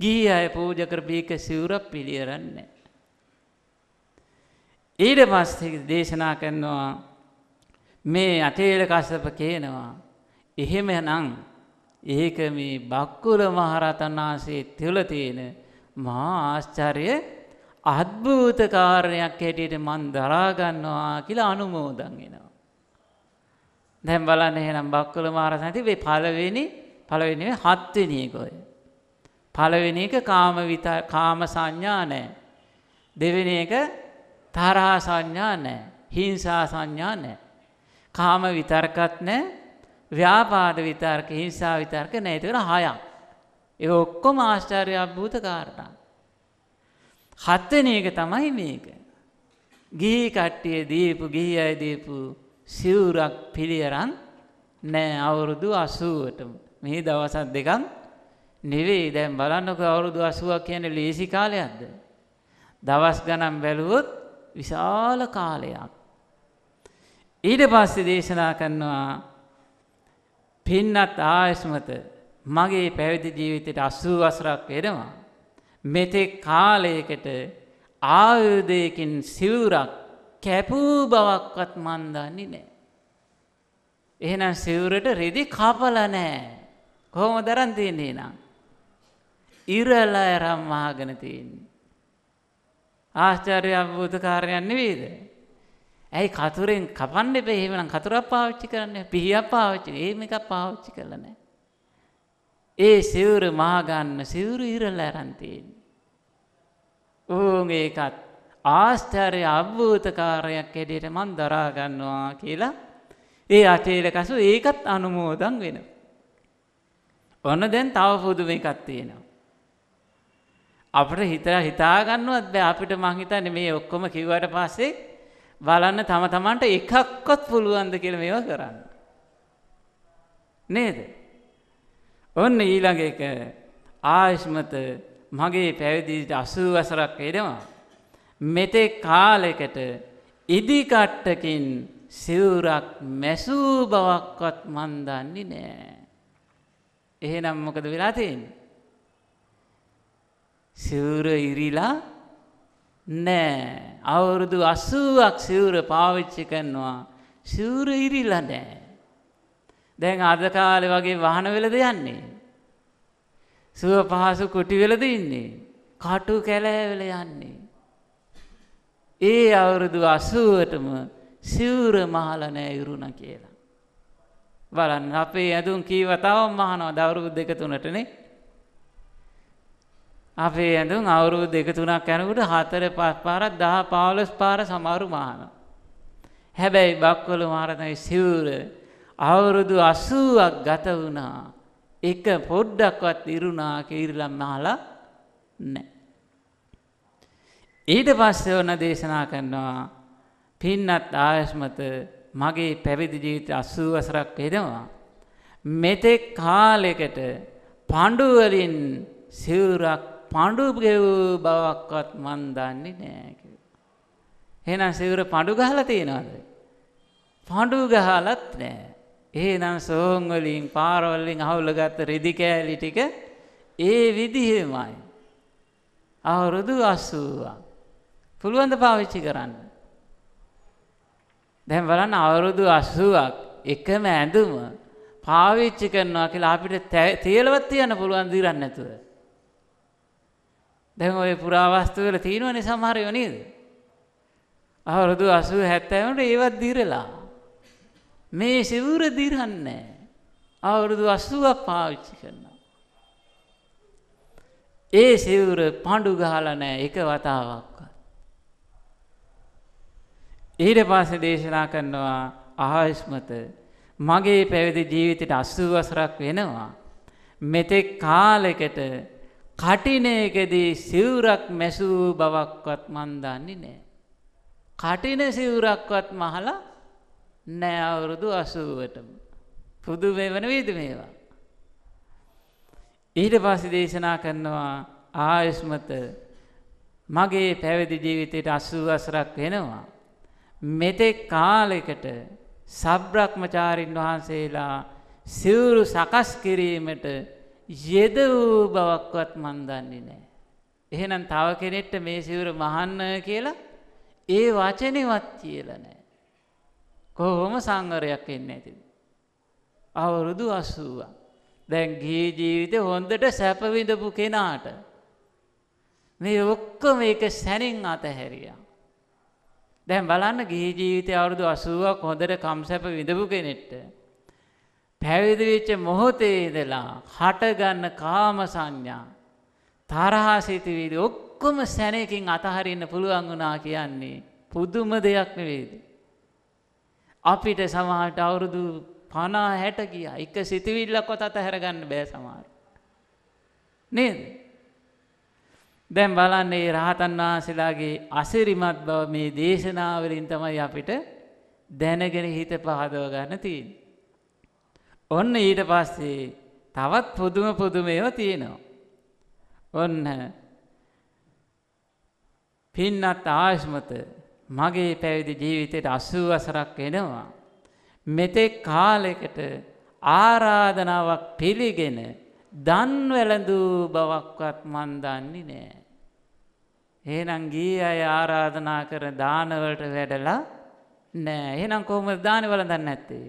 [SPEAKER 1] ගී අය පූජකරභීක සිවුරක් පිළියරන්න. ඊට පස්ස දේශනා කරනවා මේ අටේල කස්සප කියනවා එහෙමනම් ඒක මේ බක්කුල මහරතන් වහන්සේ තුළ තියෙන මහා ආශ්චර්ය අද්භූත කාරණයක් හැටියට මන් දරා ගන්නවා කියලා අනුමෝදන් වෙනවා. දැන් බලන්න එහෙනම් බක්කුල මහරතන් ඇති මේ පළවෙනි පළවෙනි හත්වෙනි එක ඔය. පළවෙනි එක කාම විත කාම සංඥා නැහැ. දෙවෙනි එක තරහා සංඥා නැහැ. හිංසා සංඥා නැහැ. කාම විතර්කත් නැහැ. ව්‍යාපාද විතර්ක හිංසා විතර්ක නැතිකර හයක්. ඒ ඔක්කොම ආශ්චර්ය අභූත කාරණා. හත්වෙන එක තමයි මේක. ගිහි කට්ටිය දීපු ගිහි අය දීපු සිවුරක් පිළියරන් නෑ අවුරුදු 80ටම. මේ දවස් දෙකක් නෙවෙයි දැන් බලන්නකෝ අවුරුදු 80ක් කියන්නේ ලේසි කාලයක්ද? දවස් ගණන් බැලුවොත් විශාල කාලයක්. ඊට පස්සේ දේශනා කරනවා පින්නත් ආයස්මත මගේ පැවිදි ජීවිතයට අසූ වසරක් වෙනවා. මෙතෙක් කාලයකට ආයුදයකින් සිවුරක් කැපූ බවක්වත් මන්දන්නේ නෑ. එහෙනම් සිවුරට රෙදි කපල නෑ කොහොම දරන් තියන්නේ නම්. ඉරල ඇරම් මහගෙන තියන්නේ. ආශ්චර්ය අභූත කාරයන්න වේද. ඇයි කතුරෙන් කපන්න එපේ එහෙමනම් කතුරක් පාවිච්චි කරන්න පිහියක් පාවිච්චි එහෙම එකක් පාවිච්චි කරලා නැහැ. ඒ සිවුර මහ ගන්න සිවුර ඉරලා අරන් තියෙන්නේ. ඕන් ඒකත් ආස්ථාරය අභූතකාරයක් හැටියට මන් දරා ගන්නවා කියලා ඒ අටේල කසු ඒකත් අනුමෝදන් වෙන. ඔන්න දැන් තව පුදුම එකක් තියෙනවා. අපට හිතලා හිතාගන්නවත් බෑ අපිට මං හිතන්නේ මේ ඔක්කොම කිව්වට පස්සේ බලන්න තම තමන්ට එකක්වත් පුළුවන්ද කියල මේවා කරන්න. නේද. ඔන්න ඊළඟ එක ආයුෂ්මත මගේ පැවිදිට අසූ වසරක් එනවා. මෙතෙක් කාලෙකට ඉදිකට්ටකින් සිවුරක් මැසූ බවක්වත් මන්දන්නේ නෑ. එහෙනම් මොකද වෙලාතින්. සිවුර ඉරිලා නෑ අවුරුදු අසුවක් සිවුර පාවිච්චි කරනවා සිවුර ඉරිලා නෑ. දැන් අද කාලේ වගේ වහන වෙලද යන්නේ. සුව පහසු කුටි වෙලද ඉන්නේ. කටු කැලෑවෙල යන්නේ. ඒ අවුරුදු අසුවටම සිවුර මහල නෑ ඉරුණ කියලා. බලන්න අපේ ඇඳුම් කීව තවම මහනවා දවුරුදු දෙක තුනටනේ අපේ ඇඳුම් අවුරුදු දෙක තුනක් යනකොට හතර පහ පාරක් 10 15 පාර සමහරු මහනවා. හැබැයි බක්කොළ මහරතනගේ සිවුර අවුරුදු 80ක් ගත වුණා. එක පොඩ්ඩක්වත් ඉරුණා කීරිලම් මහලා නැහැ. ඊට පස්සේ ඔන්න දේශනා කරනවා පින්නත් ආයස්මත මගේ පැවිදි ජීවිත 80 වසරක් වේදවා. මෙතෙක් කාලයකට පඬු වලින් සිවුරක් පඬු ගෙවූ බවක්වත් මන් දන්නේ නෑ කිව්වා. එහෙනම් සිවුර පඬු ගහලා තියනවද? පඬු ගහලත් නෑ. එහෙනම් සෝන් වලින් පාරවල් වලින් අහුලගත්ත රෙදි කෑලි ටික ඒ විදිහෙමයි. අවුරුදු 80ක්. පුළුවන් ද පාවිච්චි කරන්න? දැන් බලන්න අවුරුදු 80ක් එකම ඇඳුම පාවිච්චි කරනවා කියලා අපිට තියලවත් තියන්න පුළුවන් දිරන්නේ නැතුව. දැන් ඔය පුරාවස්තු වල තියෙනවනේ සමහර ඒවා නේද? අවුරුදු 80 70 වලට ඒවත් දිරලා. මේ සිවුර දිරන්නේ අවුරුදු 80ක් පාවිච්චි කරනවා. ඒ සිවුර පඳු ගහලා නැහැ එක වතාවක්වත්. ඊට පස්සේ දේශනා කරනවා ආයස්මත මගේ පැවිදි ජීවිතේට 80 වසරක් වෙනවා. මෙතෙක් කාලෙකට කටිනයකදී සිවුරක් මැසූ බවක්වත් මන්දන්නේ නෑ. කටින සිවුරක්වත් මහලා නෑ අවුරුදු අසුවටම. පුදු මෙවන වීද මේවා. ඊට පස්සෙ දේශනා කරනවා ආයුස්මත මගේ පැවිදි ජීවිතයට අසූ අසරක් වෙනවා. මෙතෙක් කාලෙකට සබ්‍රක්මචාරින් වහන්සේලා සිවුරු සකස් කිරීමට යෙද වූ බවක්වත් මන් දන්නේ නෑ. එහෙනම් තව කෙනෙට්ට මේ සිවුර මහන්න කියලා ඒ වචනෙවත් කියලා නෑ. කොහොම සංවරයක් එන්න ඇතිද. අවුරුදු අස්සුවක්. දැන් ගී ජීවිතය හොඳට සැපවිඳපු කෙනාට. මේ ඔක්කොම එක සැනින් අතහැරියා. දැන් බලන්න ගිහි ජීවිතය අවුරුදු අසුවක් හොඳට කම්සැප විඳපු කෙනෙට්ට පැවිදි වෙච්ච මොහොතේ ඉඳලා හටගන්න කාම සංඥා තරහා සිතුවිලි ඔක්කොම සැනකින් අතහරින්න පුළුවන් වුණා කියන්නේ පුදුම දෙයක් නෙවේද අපිට සමහරට අවුරුදු 50 60 ගියා එක සිතුවිල්ලක්වත් අතහැරගන්න බෑ සමහර නේද දැන් බලන්න මේ රහතන් වහන්සේලාගේ අසිරිමත් බව මේ දේශනාවලින් තමයි අපිට දැනගෙන හිත පහදව ගන්න තියෙන්නේ ඔන්න ඊට පස්සේ තවත් පුදුම පුදුමයෝ තියෙනවා. ඔන්න පින්නත් ආයස්මත මගේ පැවිදි ජීවිතයට අසූ වසරක් එනවා. මෙතෙක් කාලෙකට ආරාධනාවක් පිළිගෙන දන්වැලඳූ බවක්වත් මන් දන්නේ නෑ. එහෙනම් ගී අය ආරාධනා කර දානවලට වැඩලා නෑ එහෙනම් කොහොමද දානවල දන්නේ නැත්තේ?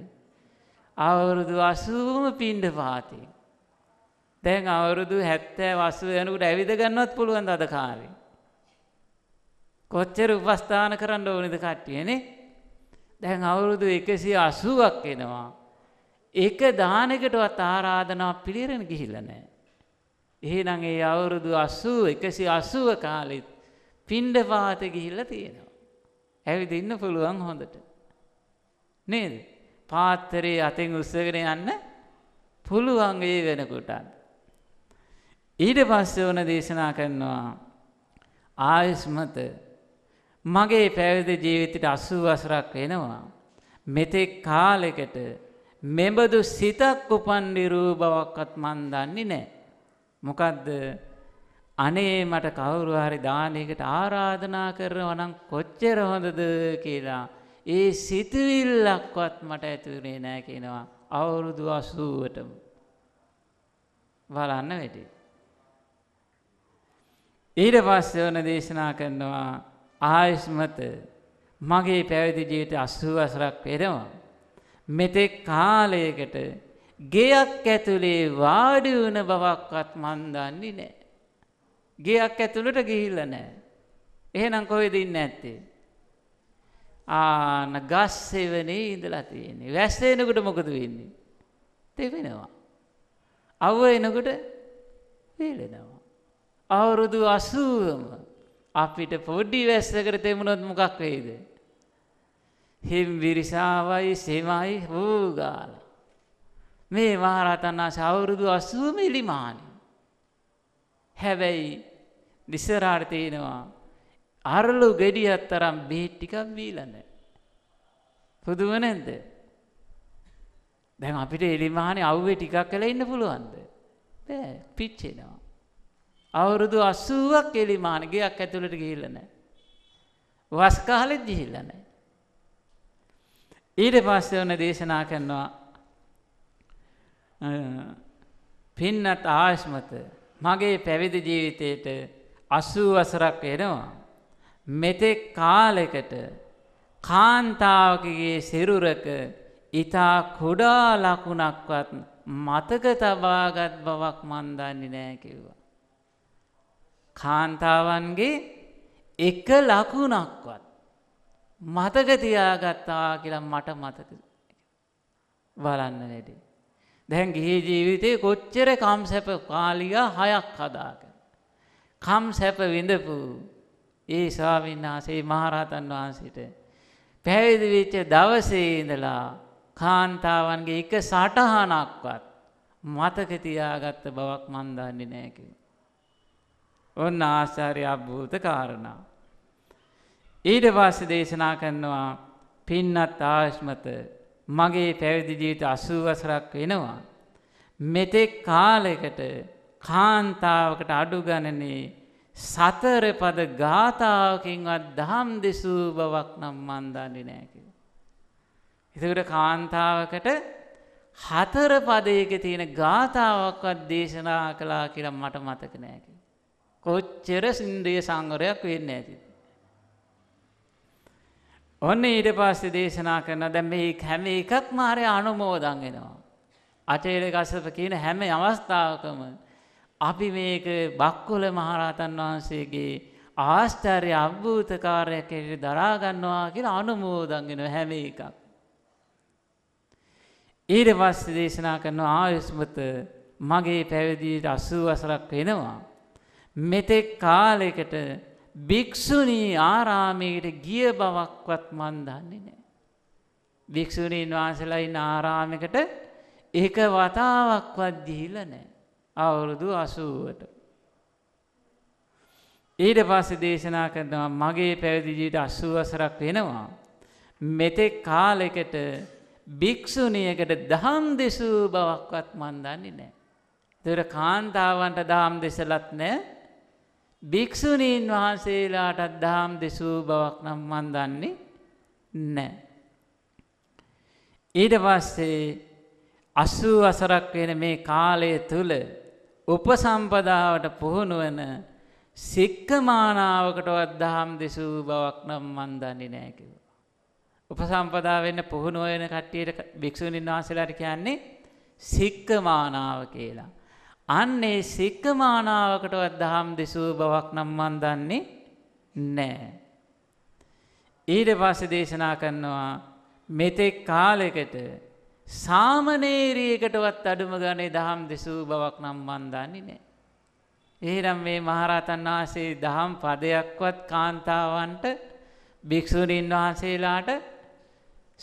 [SPEAKER 1] අවුරුදු අසූම පින්ඩ පාති. දැන් අවුරුදු හැත්තෑ වස්සු යනකුට ඇවිද ගන්නත් පුළුවන් අද කාරේ. කොච්චර උපස්ථාන කරන්න ඕනිද කට්ටියනේ දැන් අවුරුදු එකසි අසුවක් එනවා. එක දානකටවත් ආරාධනා පිළිරෙන ගිහිලනෑ. එහෙනම් ඒ අවුරුදු අස්සූ එකසි අසුව කාලෙත් පින්ඩ පාත ගිහිල්ල තියෙනවා. ඇවිදින්න පුළුවන් හොඳට. නේද. පාත්තරේ අතින් උස්සගෙන යන්න පුළුවන් වේ වෙනකොට. ඊට පස්සේ වන දේශනා කරනවා ආයුස්මත මගේ පැවිදි ජීවිතයට 80 වසරක් වෙනවා. මෙතෙක් කාලෙකට මෙබඳු සිතක් උපන්දි රූප බවක්වත් මන් දන්නේ නැහැ. මොකද්ද? අනේ මට කවුරු හරි දානයකට ආරාධනා කරනවා නම් කොච්චර හොඳද කියලා ඒ සිතවිල්ලක්වත් මට ඇතිවුණේ නෑ කියනවා අවුරුදු අසූුවටම බලන්න වෙටි. ඊට පස්සේ වන දේශනා කරනවා ආයුෂ්මත මගේ පැවිදි ජීවිත අස්සුවසරක් පෙරවා. මෙතෙක් කාලයකට ගෙයක් ඇතුළේ වාඩි වුණ බවක්වත් මන්දන්නේ නෑ. ගෙයක් ඇතුළට ගිහිල්ල නෑ. එහෙනම් කොහෙ දෙන්න ඇත්තේ. ආන ගස් සෙවනේ ඉඳලා තියෙන්නේ. වැස්ස එනකොට මොකද වෙන්නේ? තෙවෙනවා. අවව එනකොට වේලෙනවා. අවුරුදු 80ම අපිට පොඩි වැස්සකට තෙමුණොත් මොකක් වෙයිද? හිම් විරිසාවයි සෙමයි හූගාල. මේ මහරහතන් වහන්සේ අවුරුදු 80ම ඉලිමානි. හැබැයි විසරාට තේනවා අරලු ගෙඩියත් තරම් බෙහෙට්ටිකක් බීලන. පුදුව නැන්ද. දැන් අපිට එලිමහනේ අව්වේ ටිකක් කළ ඉන්න පුළුවන්ද. බෑ පිච්චෙනවා. අවුරුදු අස්සුවක් එලිමානගයක් ඇතුළට ගිහිල්ලන. වස් කාලෙත් ගිහිල්ලන. ඊට පස්සේ වන දේශනා කරනවා පින්නට ආශ්මත මගේ පැවිදි ජීවිතයට අසූ වසරක් එනවා. මෙතෙක් කාලෙකට කාන්තාවකගේ සිරුරක ඊතා කුඩා ලකුණක්වත් මතක තබාගත් බවක් මන් දන්නේ නෑ කිව්වා. කාන්තාවන්ගේ එක ලකුණක්වත් මතක තියාගත්තා කියලා මට මතක බලන්න වැඩි. දැන් ගිහි ජීවිතේ කොච්චර කම් සැප කාලියා හයක් හදාගෙන කම් සැප විඳපු ඒ ස්වාමීන් වහන්සේ මහරහතන් වහන්සේට පැවිදි වෙච්ච දවසේ ඉඳලා කාන්තාවන්ගේ එක සටහනක්වත් මතක තියාගත්ත බවක් මන් දන්නේ නැහැ කිව්වා. ඔන්න ආචාර්ය අභූත කාරණා. ඊට පස්සේ දේශනා කරනවා පින්නත් ආශ්මත මගේ පැවිදි ජීවිත 80 වසරක් වෙනවා. මෙතෙක් කාලයකට කාන්තාවකට අඩු ගණනේ සතර පද ගාථාවකින්වත් දහම් දෙසූ බවක් නම් මන්දන්නේ නෑ කියලා. එතකොට කාන්තාවකට හතර පදයක තියෙන ගාථාවක්වත් දේශනා කළා කියලා මට මතක නෑ කියලා. කොච්චර සින්ද්‍රිය සංවරයක් වෙන්න ඇති. ඔන්න ඊට පස්සේ දේශනා කරන දැන් මේ හැම එකක් මාරය අනුමෝදන් වෙනවා. අචේර ගසප කියන හැම අවස්ථාවකම අපි මේක බක්කොල මහරහතන් වහන්සේගේ ආශ්චර්ය අභූත කාර්යයක් හැටියට දරා ගන්නවා කියලා අනුමෝදන් වෙන හැම එකක්. ඊට පස්සේ දේශනා කරන ආයුෂ්මත මගේ පැවිදියට 80 වසරක් වෙනවා. මෙතෙක් කාලයකට භික්ෂුණී ආරාමයට ගිය බවක්වත් මන් දන්නේ නැහැ. භික්ෂුණීන් වහන්සේලා ඉන්න ආරාමයකට එක වතාවක්වත් ගිහිල්ලා නැහැ. අවුරුදු අසුවට. ඊට පස්ස දේශනා කරනවා මගේ පැවිදිජීට අස්සුවසරක් වෙනවා. මෙතෙක් කාලෙකට භික්‍ෂුණියකට දහම් දෙසූ බවක්වත් මන්දන්නේ නෑ. දුර කාන්තාවන්ට දාම් දෙසලත් නෑ භික්‍ෂුණීන් වහන්සේලාටත් දාම් දෙසූ බවක් නම් මන්දන්නේ නෑ. ඊට පස්සේ අස්සූ අසරක් වෙන මේ කාලය තුළ උපසම්පදාවට පුහුණු වෙන සික්කමානාවකටවත් දහම් දෙසූ බවක් නම් මන් දන්නේ නෑ කිව්වා. උපසම්පදා වෙන්න පුහුණු වෙන කට්ටියට භික්ෂුණීන් වහන්සේලාට කියන්නේ සික්කමානාව කියලා. අන්නේ සික්කමානාවකටවත් දහම් දෙසූ බවක් නම් මන් දන්නේ නෑ. ඊට පස්සේ දේශනා කරනවා මෙතෙක් කාලෙකට සාමනේරයකටවත් අඩුම ගනේ දහම් දෙසූ බවක් නම් මන්දන්නේ නෑ. ඒනම් මේ මහරතන් වහන්සේ දහම් පදයක්වත් කාන්තාවන්ට භික්‍ෂූණීන් වහන්සේලාට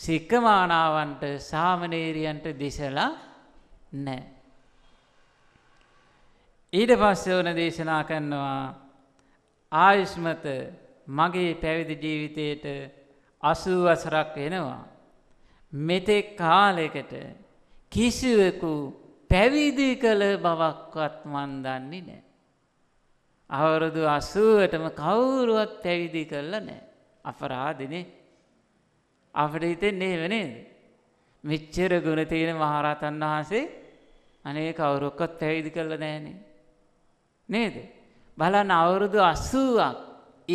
[SPEAKER 1] සික්කමානාවන්ට සාමනේරියන්ට දෙසලා නෑ. ඊට පස්සේ ඕන දේශනා කරනවා ආයුෂ්මත මගේ පැවිදි ජීවිතයට අසූ වසරක් වෙනවා. මෙතෙක් කාලෙකට කිසිවෙකු පැවිදි කළ බවක්වත් මන්දන්නේ නෑ. අවුරුදු අසුවටම කවුරුවත් පැවිදි කල්ල නෑ. අපරාධනේ අපට හිතෙන්නේ වනේද. මෙච්චර ගුණ තියෙන මහරතන් වහන්සේ අනේ කවුරොක්කොත් පැවිදි කල්ල නෑනේ. නේද. බලන් අවුරුදු අස්සුවක්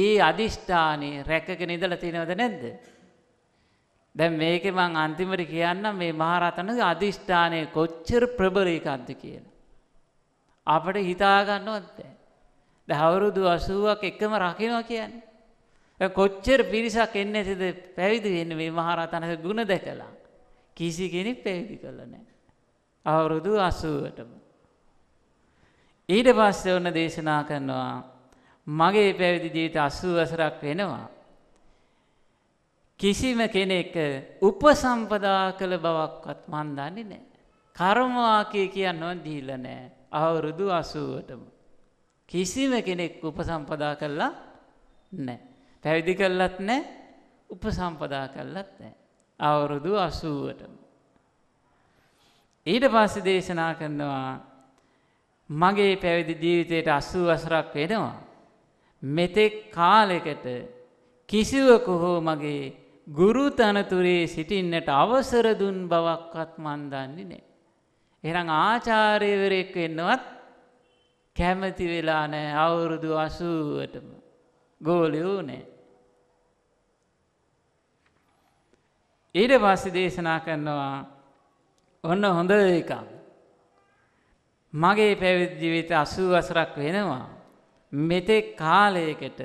[SPEAKER 1] ඒ අධිෂ්ඨානයේ රැකගෙන ඉදල තියෙනවද නැද්ද. දැන් මේක මං අන්තිමට කියන්න මේ මහරතන අධිෂ්ඨානය කොච්චර ප්‍රබලයකන්ත කියන. අපට හිතාගන්න ඔත්ත. දැහවුරුදු අසුවක් එකම රකිනවා කියන්න. කොච්චර පිරිසක් එන්න ඇතිද පැවිදි වෙන්න මේ මහරතනක ගුණ දැකලා. කිසි කෙනෙක් පැවිදි කළ නෑ. අවුරුදු අසුවටම. ඊට පස්ස ඔන්න දේශනා කරනවා මගේ පැවිදි ජීවිත අසුවසරක් වෙනවා. කිසිම කෙනෙක් උපසම්පදා කළ බවක්වත් මන් දන්නේ නෑ. කර්මවාකය කියන්න ඕන් දීල නෑ අවුරුදු අසුවටම. කිසිම කෙනෙක් උපසම්පදා කරලා නෑ. පැවිදි කරලත් නෑ උපසම්පදා කරලත් නෑ. අවුරුදු අසුවටම. ඊට පස්ස දේශනා කරනවා මගේ පැවිදි ජීවිතයට අස්සූ වසරක් වෙනවා. මෙතෙක් කාලෙකට කිසිවකු හෝ මගේ ගුරු තනතුරේ සිටින්නට අවසර දුන් බවක්වත් මන් දන්නේ නෑ. එහෙනම් ආචාර්යවරයෙක් වෙන්නවත් කැමති වෙලා නෑ අවුරුදු 80ටම. ගෝලියෝ නෑ. ඊට පස්සේ දේශනා කරනවා ඔන්න හොඳ එකක්. මගේ පැවිදි ජීවිත 80 වසරක් වෙනවා. මෙතෙක් කාලයකට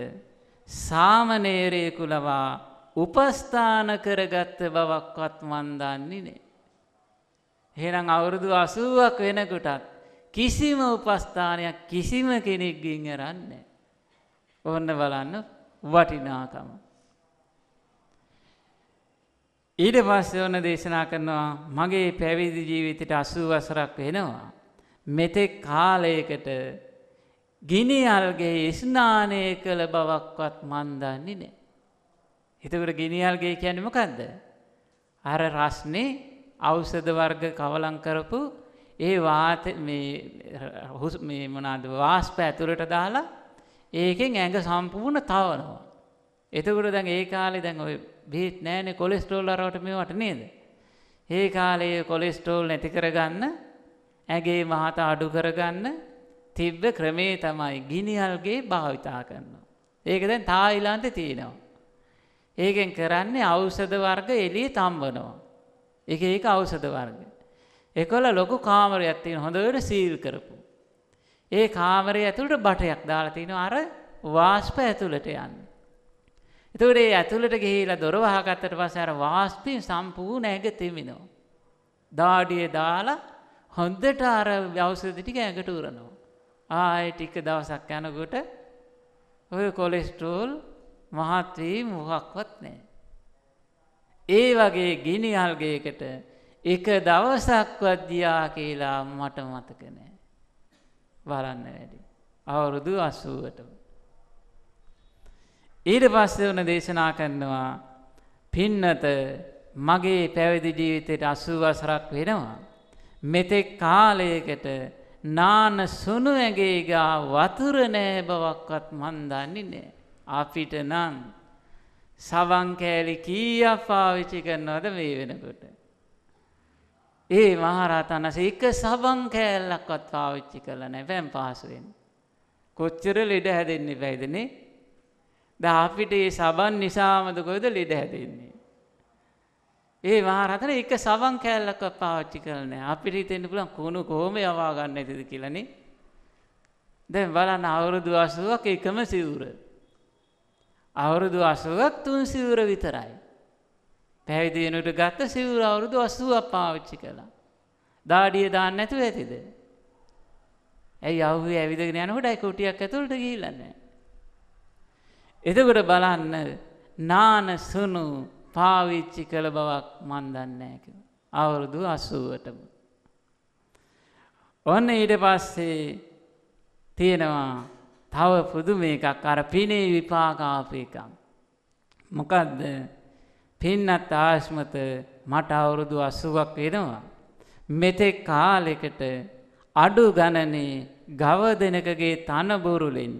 [SPEAKER 1] සාමණේරයෙකු ලවා උපස්ථාන කරගත්ත බවක්වත් මන්දන්නේ නේ. එහෙනම් අවුරුදු අසුවක් වෙනකොටත් කිසිම උපස්ථානයක් කිසිම කෙනෙක්ගින් අරන්න. ඔන්න බලන්න වටිනාකම. ඊට පස්සේ ඔන්න දේශනා කරනවා මගේ පැවිදි ජීවිතයට අසූ වසරක් වෙනවා. මෙතෙක් කාලයකට ගිනි අල්ගේ ස්නානය කළ බවක්වත් මන්දන්නේ නෑ. එතකට ගෙනියල්ගේ කියන්නේ මොකක්ද? අර රස්නේ ඖෂධ වර්ග කවලම් කරපු ඒ වාත මේ හුස් මේ මොනවාද වාස්ප ඇතුළට දාලා ඒකෙන් ඇඟ සම්පූර්ණ තවනවා. එතකොට දැන් ඒ කාලේ දැන් ඔය බීත් නැහැනේ කොලෙස්ටරෝල් අරවට මේවට නේද? ඒ කාලේ කොලෙස්ටරෝල් නැති කරගන්න ඇගේ මහත අඩු කරගන්න තිබ්බ ක්‍රමේ තමයි ගිනි අල්ගේ භාවිතා කරනවා. ඒක දැන් තායිලන්තේ තියෙනවා. ඒකෙන් කරන්නේ ඖෂධ වර්ග එළිය තම්බනවා. එක එක ඖෂධ වර්ග. ඒකවල ලොකු කාමරයක් තියෙන හොඳට සීල් කරපු. ඒ කාමරය ඇතුළට බටයක් දාලා තිනවා අර වාෂ්ප ඇතුළට යන්න. එතකොට ඒ ඇතුළට ගිහිලා දොර වහගත්තට පස්සේ අර වාෂ්පින් සම්පූර්ණ ඇඟ තෙමිනවා. දාඩිය දාලා හොඳට අර ඖෂධ ටික ඇඟට උරනවා. ආයෙ ටික දවසක් යනකොට ඔය කොලෙස්ටරෝල් මහත් වී මොකක්වත් නැහැ. ඒ වගේ ගිනි අල්ගයකට එක දවසක්වත් ගියා කියලා මට මතක නැහැ. බලන්න වැඩි. අවුරුදු 80ට. ඊට පස්සේ උන දේශනා කරනවා පින්නත මගේ පැවිදි ජීවිතයට 80 වසරක් වෙනවා. මෙතෙක් කාලයකට නාන සුණු ඇගේ ගා වතුර නෑ බවක්වත් මන් දන්නේ නෑ. අපිට නං සවංකෑලි කීයක් පාවිච්චි කරනවද මේ වෙනකොට. ඒ මහරතනස එක සබංකෑල්ලක්වත් පාවිච්චි කල නැබැම් පහසුවෙන්. කොච්චර ලෙඩ හැදෙන්න පැයිදනේ ද අපිට ඒ සබන් නිසාමදකොද ලෙඩ හැදෙන්නේ. ඒ වාරතන එක සවන් කෑල්ලක පාච්චි කරන අපිට හිතෙන්න්න පුළන් කුණු කෝම යවාගන්න ඇතිද කියලනේ දැන් බලන්න අවුරුදු අසුවක් එකම සිවුර. අවුරුදු අසුවක් තුන් සිවුර විතරයි. පැවිදිවෙනට ගත්ත සිවුර අවුරුදු අසුවක් පාවිච්චි කළා. දාඩිය දාන්න නැතුව ඇතිද. ඇයි අව්ව ඇවිදගෙන යනකොට අයි කුටියක් ඇතුළට ගීලන්න. එතකොට බලන්න නාන සුනු පාවිච්චි කළ බවක් මන්දන්නෑක. අවුරුදු අසුවටම. ඔන්න ඊට පස්සේ තියෙනවා තව පුදුම එකක් අර පිනේ විපාකාප එකක්. මොකද්ද? පින්නත් ආශ්මත මට අවුරුදු 80ක් වෙනවා. මෙතෙක් කාලෙකට අඩු ගණනේ ගව දෙනකගේ තන බොරුලෙන්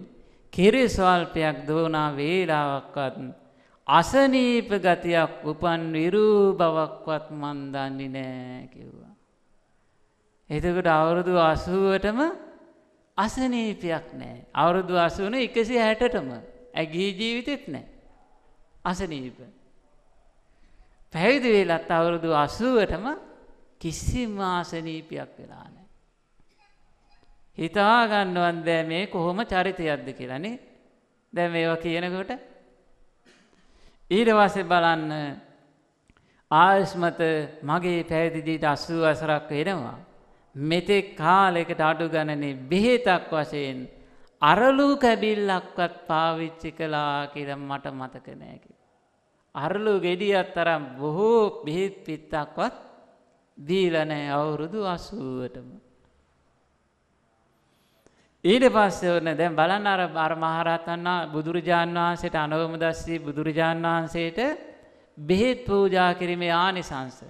[SPEAKER 1] කිරිස්වල්පයක් දෝනා වේලාවක්වත් අසනීප ගතියක් උපන් විරූ බවක්වත් මන් දන්නේ නෑ කිව්වා. එතකොට අවුරුදු 80ටම අසනීපයක් නෑ. අවුරුදු අසුන එකසි හැටටම ඇගී ජීවිතෙත් නෑ. අසනීප. පැවිදි වෙලත් අවුරුදු අසුවටම කිසිම ආසනීපයක් වෙලා නෑ. හිතා ගන්නවන් දෑ මේ කොහොම චරිතයක්ද කියලනේ දැ මේවා කියනකොට ඊට වසේ බලන්න ආයුස්මත මගේ පැවිදිදීට අස්සූ අසරක් වෙනවා. මෙතෙක් කාලෙකට අඩු ගණනේ බෙහෙතක් වශයෙන් අරලූ කැබිල්ලක්වත් පාවිච්චි කලා කියර මට මතකනෑකි. අරලු ගෙඩියත් තරම් බොහෝ බිහිත් පිත්තක්වත් දීලනෑ අවුරුදු අසුවටම. ඊට පස්සේ ඕන දැන් බලන්න අර බර මහරතන්න බුදුරජාණන් වහන්සේට අනවම දස්සී බුදුරජාණන් වහන්සේට බෙහෙත් පූජා කිරීමේ ආනිසංසය.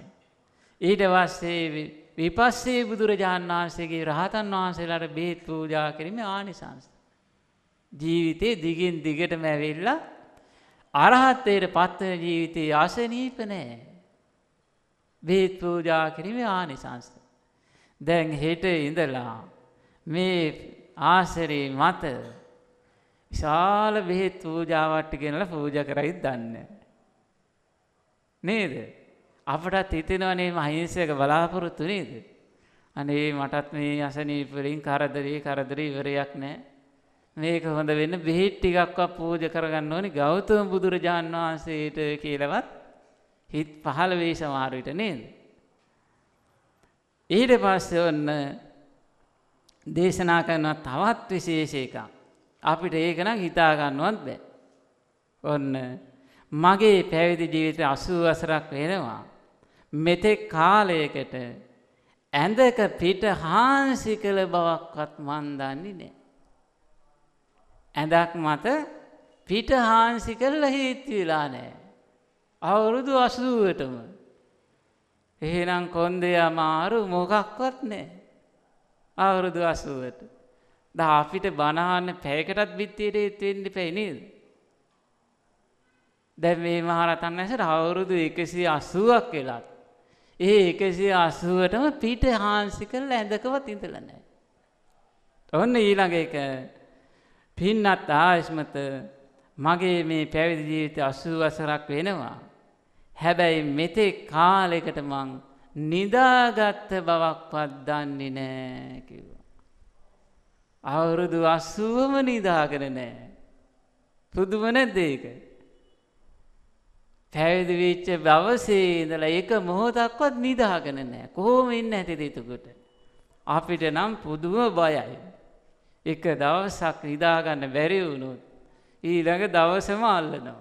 [SPEAKER 1] ඊට වස්සේ විපස්සේ බුදුරජාණන් වහන්සේගේ රහතන් වහන්සේලාට බේත් පූජා කිරීම ආනිසංස. ජීවිතේ දිගින් දිගටම ඇවෙල්ලා අරහත්තයට පත්වන ජීවිතයේ අසනීප නෑ. බේත් පූජා කිරීම ආනිසංස. දැන් හෙට ඉඳලා මේ ආසරේ මත විශාල බෙහෙත් පූජාවට්ටි ගෙනල පූජ කරයි දන්න. නේද? අපටත් හිතෙනවනේ මහිංසක බලාපොරොත්තු නේද. අනේ මටත් මේ අසනීපලින් කරදරේ කරදර ඉවරයක් නෑ. මේක හොඳ වෙන්න බෙහෙත් ටිකක්වත් පූජ කරගන්න ඕනි ගෞතම බුදුරජාණන් වහන්සේට කියලවත් හිත් පහළ වේ සමහර විට නේද. ඊට පස්සේ ඔන්න දේශනා කරනවා තවත් විශේෂ එකක්. අපිට ඒක නම් හිතා ගන්නවත් බෑ. ඔන්න මගේ පැවිදි ජීවිතය 80 වසරක් වෙනවා. මෙතෙක් කාලයකට ඇඳක පිට හාන්සි කළ බවක්වත් මන්දන්නේ නෑ. ඇඳක් මත පිට හාන්සි කරලා හිත්වෙලා නෑ. අවුරුදු අසුදුවටම. එහෙනම් කොන්දේ අමාරු මොකක්වත් නෑ. අවුරුදු අසුවට. ද අපිට බණහන්න පැයකටත් බිත්තියට එත්වෙන්ඩි පැනේද. දැ මේ මහරතන් ඇසට අවුරුදු එකසි අසුවක් වෙලත්. ඒ එකසිය අසුවටම පිට හාන්සි කරල ඇඳකවත් ඉඳල නෑ. ඔන්න ඊළඟ එක පින්නත් ආයශ්මත මගේ මේ පැවිදි ජීවිත අසූ වසරක් වෙනවා. හැබැයි මෙතෙක් කාලෙකට මං නිදාගත්ත බවක්වත් දන්නේ නෑකිව. අවුරුදු අස්සුවම නිදාගෙන නෑ. පුදුවන දේකයි. පැවිදි වෙච්ච දවසේ ඉඳලා එක මොහොතක්වත් නිදාගෙන නැහැ. කොහොම ඉන්න ඇතිද එතකොට? අපිට නම් පුදුම බයයි. එක දවසක් නිදාගන්න බැරි වුණොත් ඊළඟ දවසම අල්ලනවා.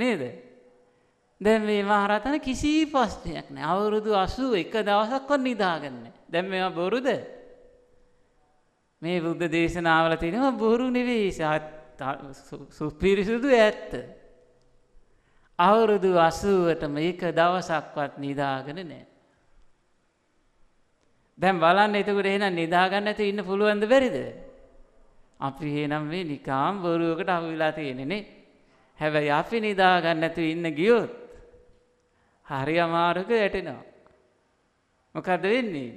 [SPEAKER 1] නේද? දැන් මේ මහරතන කිසි ප්‍රශ්නයක් නැහැ. අවුරුදු 80 එක දවසක්වත් නිදාගන්න. දැන් මේවා බොරුද? මේ බුද්ධ දේශනාවල තියෙනවා බොරු නෙවෙයි. සුපිරිසුදු ඇත්ත. අවුරුදු අසුවට මේක දවසක්වත් නිදාගෙන නෑ. දැම් බලන්න එතකට එන නිදාගන්න ඇති ඉන්න පුළුවන්ද බැරිද. අපි හනම් මේ නිකාම් බොරුවකට අහුවෙලා තියෙනෙනේ. හැබැයි අපි නිදාගන්න ඇතු ඉන්න ගියොත්. හරි අමාරක ඇටෙනවා. මොකද වෙන්නේ.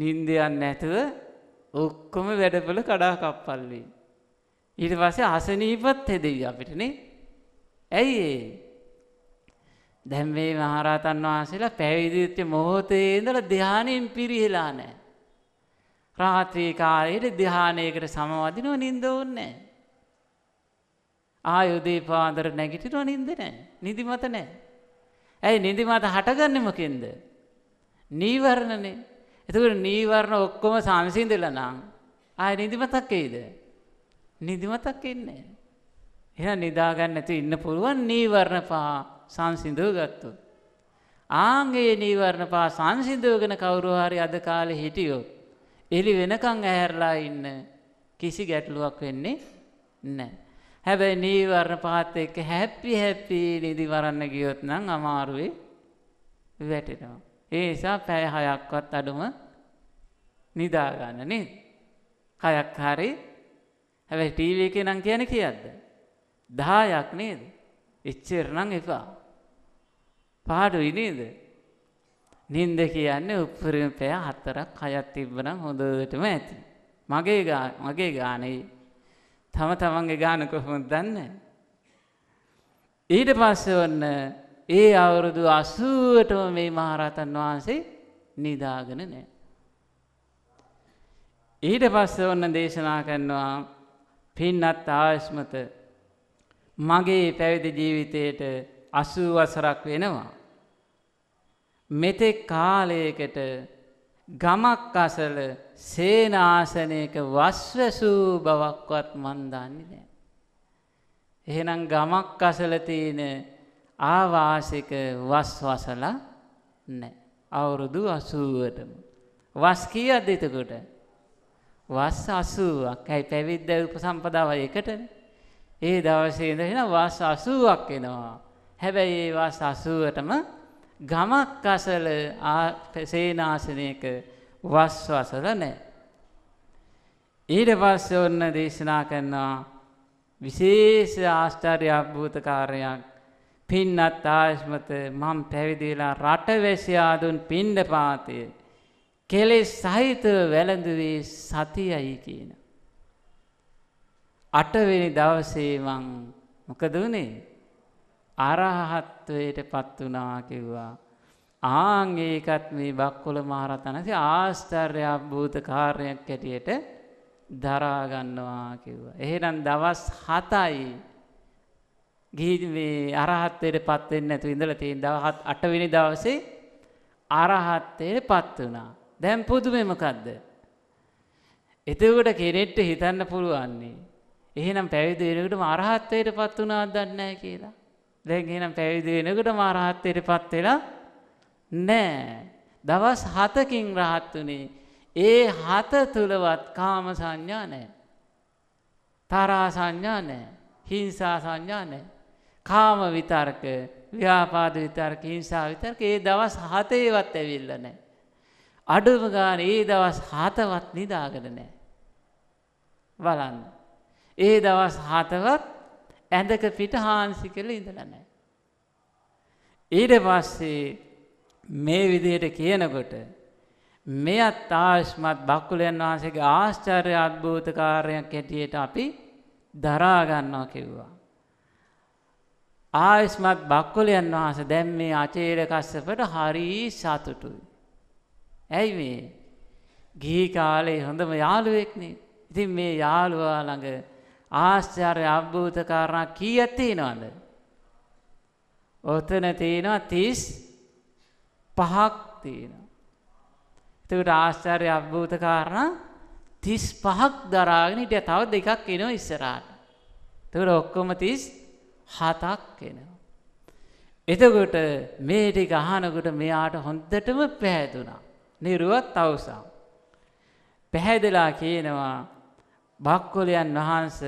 [SPEAKER 1] නින්දයන්න නැතුව ඔක්කොම වැඩපල කඩාකප්පල්ලී. ඉට පස්සේ අසනීපත් හෙදෙයි අපිටනේ ඇයි ඒ? දැන් මේ මහරහතන් වහන්සේලා පැවිදිච්ච මොහොතේ ඉඳලා ධානයෙන් පිරිහිලා නැහැ. රාත්‍රී කාලයේ ධානයේකට සමවදිනව නිින්ද ඕනේ නැහැ. ආයුධේ පාදර නැගිටිනව නිින්ද නැහැ. නිදිමත නැහැ. ඇයි නිදිමත හටගන්නේ මොකෙන්ද? නීවරණනේ. එතකොට නීවරණ ඔක්කොම සංසිඳලා නම් ආය නිදිමතක් එයිද? නිදිමතක් එන්නේ නැහැ. එහෙනම් නිදාගන්න නැතුව ඉන්න පුළුවන් නීවරණ පහ සංසිඳුව ගත්තොත්. ආංගයේ නීවරණ පහ සංසිඳවගෙන කවුරු හරි අද කාලේ හිටියොත් එළි වෙනකන් ඇහැරලා ඉන්න කිසි ගැටලුවක් වෙන්නේ නැහැ. හැබැයි නීවරණ පහත් එක්ක හැපි හැපි නිදි වරන්න ගියොත් නම් අමාරුවේ වැටෙනවා. ඒ නිසා පැය හයක්වත් අඩුම නිදා ගන්න නේද? හයක් හරි. හැබැයි ටීවී එකේ නම් කියන්නේ කියද්ද? 10ක් නේද? එච්චර නම් එපා. පාඩුයි නේද? නින්ද කියන්නේ උපරිම පැය 4ක් 6ක් තිබ්බනම් හොඳටම ඇති. මගේ මගේ ගානේ තම තමන්ගේ ගාන කොහොමද දන්නේ? ඊට පස්සේ වන්න ඒ අවුරුදු 80ටම මේ මහරහතන් වහන්සේ නිදාගෙන නැහැ. ඊට පස්සේ වන්න දේශනා කරනවා පින්නත් ආයස්මත මගේ පැවිදි ජීවිතයට අසූ වසරක් වෙනවා. මෙතෙක් කාලයකට ගමක් අසල සේනාසනයක වස්වසූ බවක්වත් මන්දන්නේ නෑ. එහෙනම් ගමක් අසල තියෙන ආවාසික වස්වසල නෑ. අවුරුදු අසූුවටම. වස් කියද්ද එතකොට. වස් අසුවක් ඇයි පැවිද්ද උපසම්පදාව එකටන ඒ දවසේ ඉඳලා වාස 80ක් එනවා. හැබැයි ඒ වාස 80ටම ගමක් අසල සේනාසනයක වස් වසල නැහැ. ඊට පස්සේ ඔන්න දේශනා කරනවා විශේෂ ආශ්චර්ය අද්භූත කාර්යයක් පින්නත් ආයස්මත මම පැවිදි වෙලා රටවැසියා දුන් පින්ඩපාතය කෙලෙස් සහිතව වැළඳුවේ සතියයි කියනවා. අටවෙනි දවසේ මං මොකද වුනේ? අරහත්වයට පත් වුණා කිව්වා. ආන් ඒකත් මේ බක්කොළ මහරතනසේ ආශ්චර්ය අභූත කාර්යයක් ඇටියට දරා ගන්නවා කිව්වා. එහෙනම් දවස් 7යි ගිහි මේ අරහත්ත්වයට පත් වෙන්නේ නැතුව ඉඳලා තියෙන දවස් 8 වෙනි දවසේ අරහත්ත්වයට පත් වුණා. දැන් පුදුමේ මොකද්ද? එතකොට කෙනෙක්ට හිතන්න පුළුවන්නේ එහෙනම් පැවිදි වෙනකොටම අරහත්ත්වයටපත් වුණාද දන්නේ නැහැ කියලා. දැන් එහෙනම් පැවිදි වෙනකොටම අරහත්ත්වයටපත් වෙලා නැහැ. දවස් 7කින් රහත් උනේ. ඒ 7 තුලවත් කාම සංඥා නැහැ. තරා සංඥා නැහැ. හිංසා සංඥා නැහැ. කාම විතර්ක, ව්‍යාපාද විතර්ක, හිංසා විතර්ක ඒ දවස් 7ඒවත් ඇවිල්ලා නැහැ. අඩුම ගානේ ඒ දවස් 7වත් නිදාගෙන නැහැ. බලන්න. ඒ දවස් හතවත් ඇඳක පිට හාන්සි කළ ඉඳලා නෑ. ඊට පස්සේ මේ විදියට කියනකොට මෙයත් ආශ්මත් බක්කුලයන් වහන්සේගේ ආශ්චර්ය අත්භූතකාරයක් හැටියට අපි දරාගන්නවා කිව්වා. ආයස්මත් බක්කොලයන් වහස දැම් මේ අචේරකස්සපට හරී සතුටුයි. ඇයි මේ ගී කාලේ හොඳම යාළුවෙක්නේ ඉතින් මේ යාළුවා ළඟ ආශ්චර්ය අභූත කාරණා කීයක් තියෙනවද? ඔතන තියෙනවා 35ක් තියෙනවා. එතකොට ආශ්චර්ය අභූත කාරණා 35ක් දරාගෙන හිටියා. තව දෙකක් එනවා ඉස්සරහට. එතකොට ඔක්කොම 37ක් එනවා. එතකොට මේ ටික අහනකොට මෙයාට හොඳටම පැහැදුනා. නිරුවත් අවසන්. පැහැදලා කියනවා භක්කොලයන් වහන්ස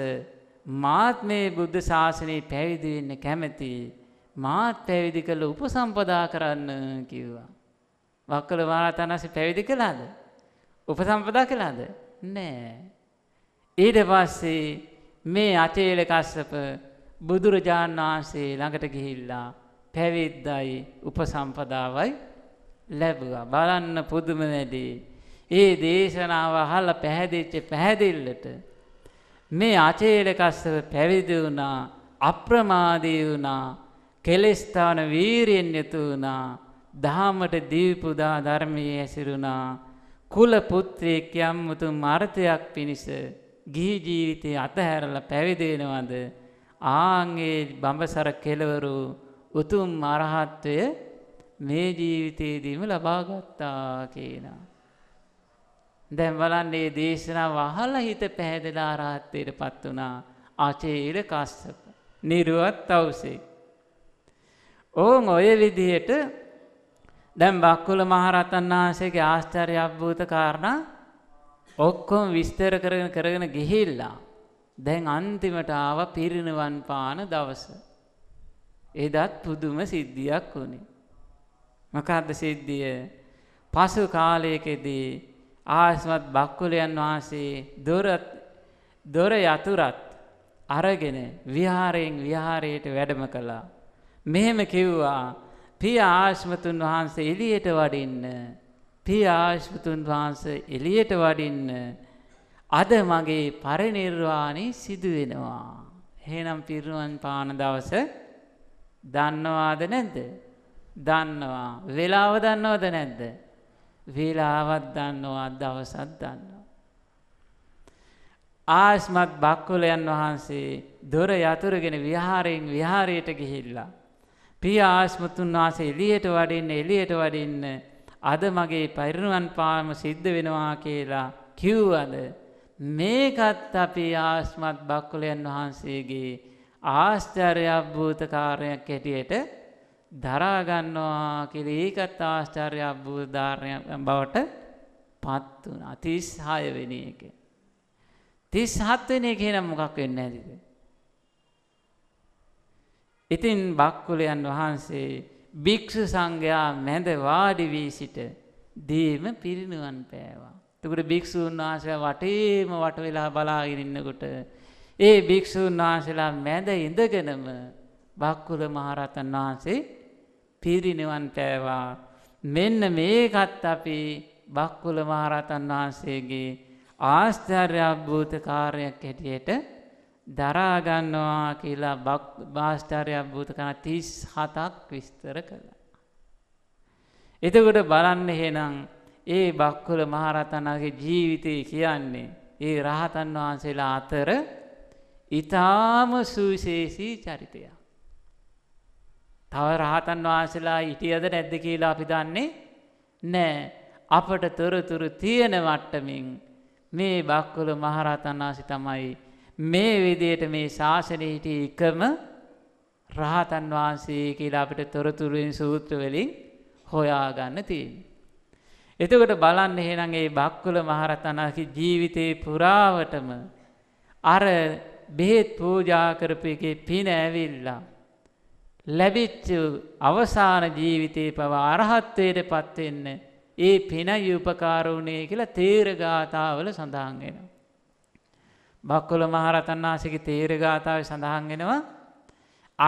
[SPEAKER 1] මාත් මේ බුද්ධ ශාසනයේ පැවිදි වෙන්න කැමැති මාත් පැවිදි කළ උපසම්පදා කරන්න කිව්වා. වක්කල වාරතනසේ පැවිදි කළාද? උපසම්පදා කළාද? නෑ. ඊට පස්සේ මේ අචේල කස්සප බුදුරජාණන් වහන්සේ ළඟට ගිහිල්ලා පැවිද්දයි උපසම්පදාවයි ලැබුවා. බලන්න පුදුම වැඩේ. ඒ දේශනාව අහලා පැහැදිච්ච පැහැදිල්ලට මේ අචේල කස්සප පැවිදි වුණා අප්‍රමාදී වුණා කෙලස්ථාන වීරයෙන් යුතු වුණා දහමට දීපුදා ධර්මයේ ඇසිරුණා කුල පුත්‍රයෙක් යම් උතුම් අර්ථයක් පිණිස ගිහි ජීවිතේ අතහැරලා පැවිදි වෙනවද ආන්ගේ බඹසර කෙලවරු උතුම් අරහත්වය මේ ජීවිතේදීම ලබා ගත්තා කියනවා දැන් බලන්න මේ දේශනාව අහලා හිත පැහැදලා ආරහත්ත්වයට පත් වුණා ආචේර කස්සප නිරුවත් තවුසේ. ඕන් ඔය විදිහට දැන් බක්කුල මහරතන් වහන්සේගේ ආශ්චර්ය අද්භූත කාරණා ඔක්කොම විස්තර කරගෙන කරගෙන ගිහිල්ලා දැන් අන්තිමට ආව පිරිනිවන් පාන දවස. එදත් පුදුම සිද්ධියක් වුණේ. මොකද්ද සිද්ධිය? පසු කාලයකදී ආස්මත් බක්කුලයන් වහන්සේ දොර දොර යතුරත් අරගෙන විහාරයෙන් විහාරයට වැඩම කළා. මෙහෙම කිව්වා පිය ආශ්මතුන් වහන්සේ එළියට වඩින්න පිය ආශ්මතුන් වහන්සේ එළියට වඩින්න අද මගේ පරිනිර්වාණය සිදු වෙනවා. එහෙනම් පිරුවන් පාන දවස දන්නවාද නැද්ද? දන්නවා. වේලාව දන්නවද නැද්ද? වේලාවත් දන්නවා දවසත් දන්නවා. ආස්මත් බක්කුලයන් වහන්සේ දොර යතුරගෙන විහාරයෙන් විහාරයට ගිහිල්ලා. පිය ආස්මතුන් වහන්සේ එලියට වඩින්න එලියට වඩින්න අද මගේ පරිරුවන් පාම සිද්ධ වෙනවා කියලා කිව්වද මේකත් අපි ආස්මත් බක්කුලයන් වහන්සේගේ ආශ්චර්යබ්භූතකාරයක් හැටියට දරාගන්නවා කියල ඒකත් ආශ්චර්ය අබ්බූධාරණය බවට පත් වන අතිස්හාය වෙන එක. තිස් හත්වෙන එක නම් මොකක් වෙන්න ඇතිද. ඉතින් බක්කුලයන් වහන්සේ භික්‍ෂු සංඝයා මැද වාඩි වී සිට දේම පිරිණුවන් පෑවා. තකට භික්‍ෂූන් වහන්සේ වටේම වට වෙලා බලාගෙනන්නකොට ඒ භික්‍ෂූන් වහන්සේලා මැද ඉඳගෙනම බක්කුල මහරතන් වහන්සේ පිරිනිවන් පෑවා. මෙන්න මේකත් අපි බක්කුල මහරතන් වහන්සේගේ ආස්ථර්ය අභූත කාරයක් හැටියට දරාගන්නවා කියලා භාස්ථර්ය අභූත කන තිස් හතක් විස්තර කළ. එතකොට බලන්න හෙනම් ඒ බක්කුල මහරතනගේ ජීවිතය කියන්නේ ඒ රහතන් වහන්සේලා අතර ඉතාම සුවිශේෂී චරිතයක්. තව රහතන් වහන්සලා ඉටියද නැද්ද කියලා අපි දන්නේ නෑ අපට තොරතුරු තියෙන වට්ටමින් මේ බක්කුල මහරහතන් වහන්සේ තමයි මේ විදියට මේ ශාසනය හිට එකම රහතන් වහන්සේ කියලා අපිට තොරතුරුවෙන් සූත්‍රවලින් හොයාගන්න තියෙන්. එතකොට බලන්න එහෙනම් ඒ බක්කුල මහරතනකි ජීවිතයේ පුරාවටම අර බෙහෙත් පූජා කරපු එකේ පින ඇවිල්ලා ලැබිච්ච අවසාන ජීවිතේ පවා අරහත්වයටපත් වෙන්න ඒ පිනයි උපකාර වුණේ කියලා තේරගාතාවල සඳහන් වෙනවා. බක්කොල මහරතන් වහන්සේගේ තේරගාතාවේ සඳහන් වෙනවා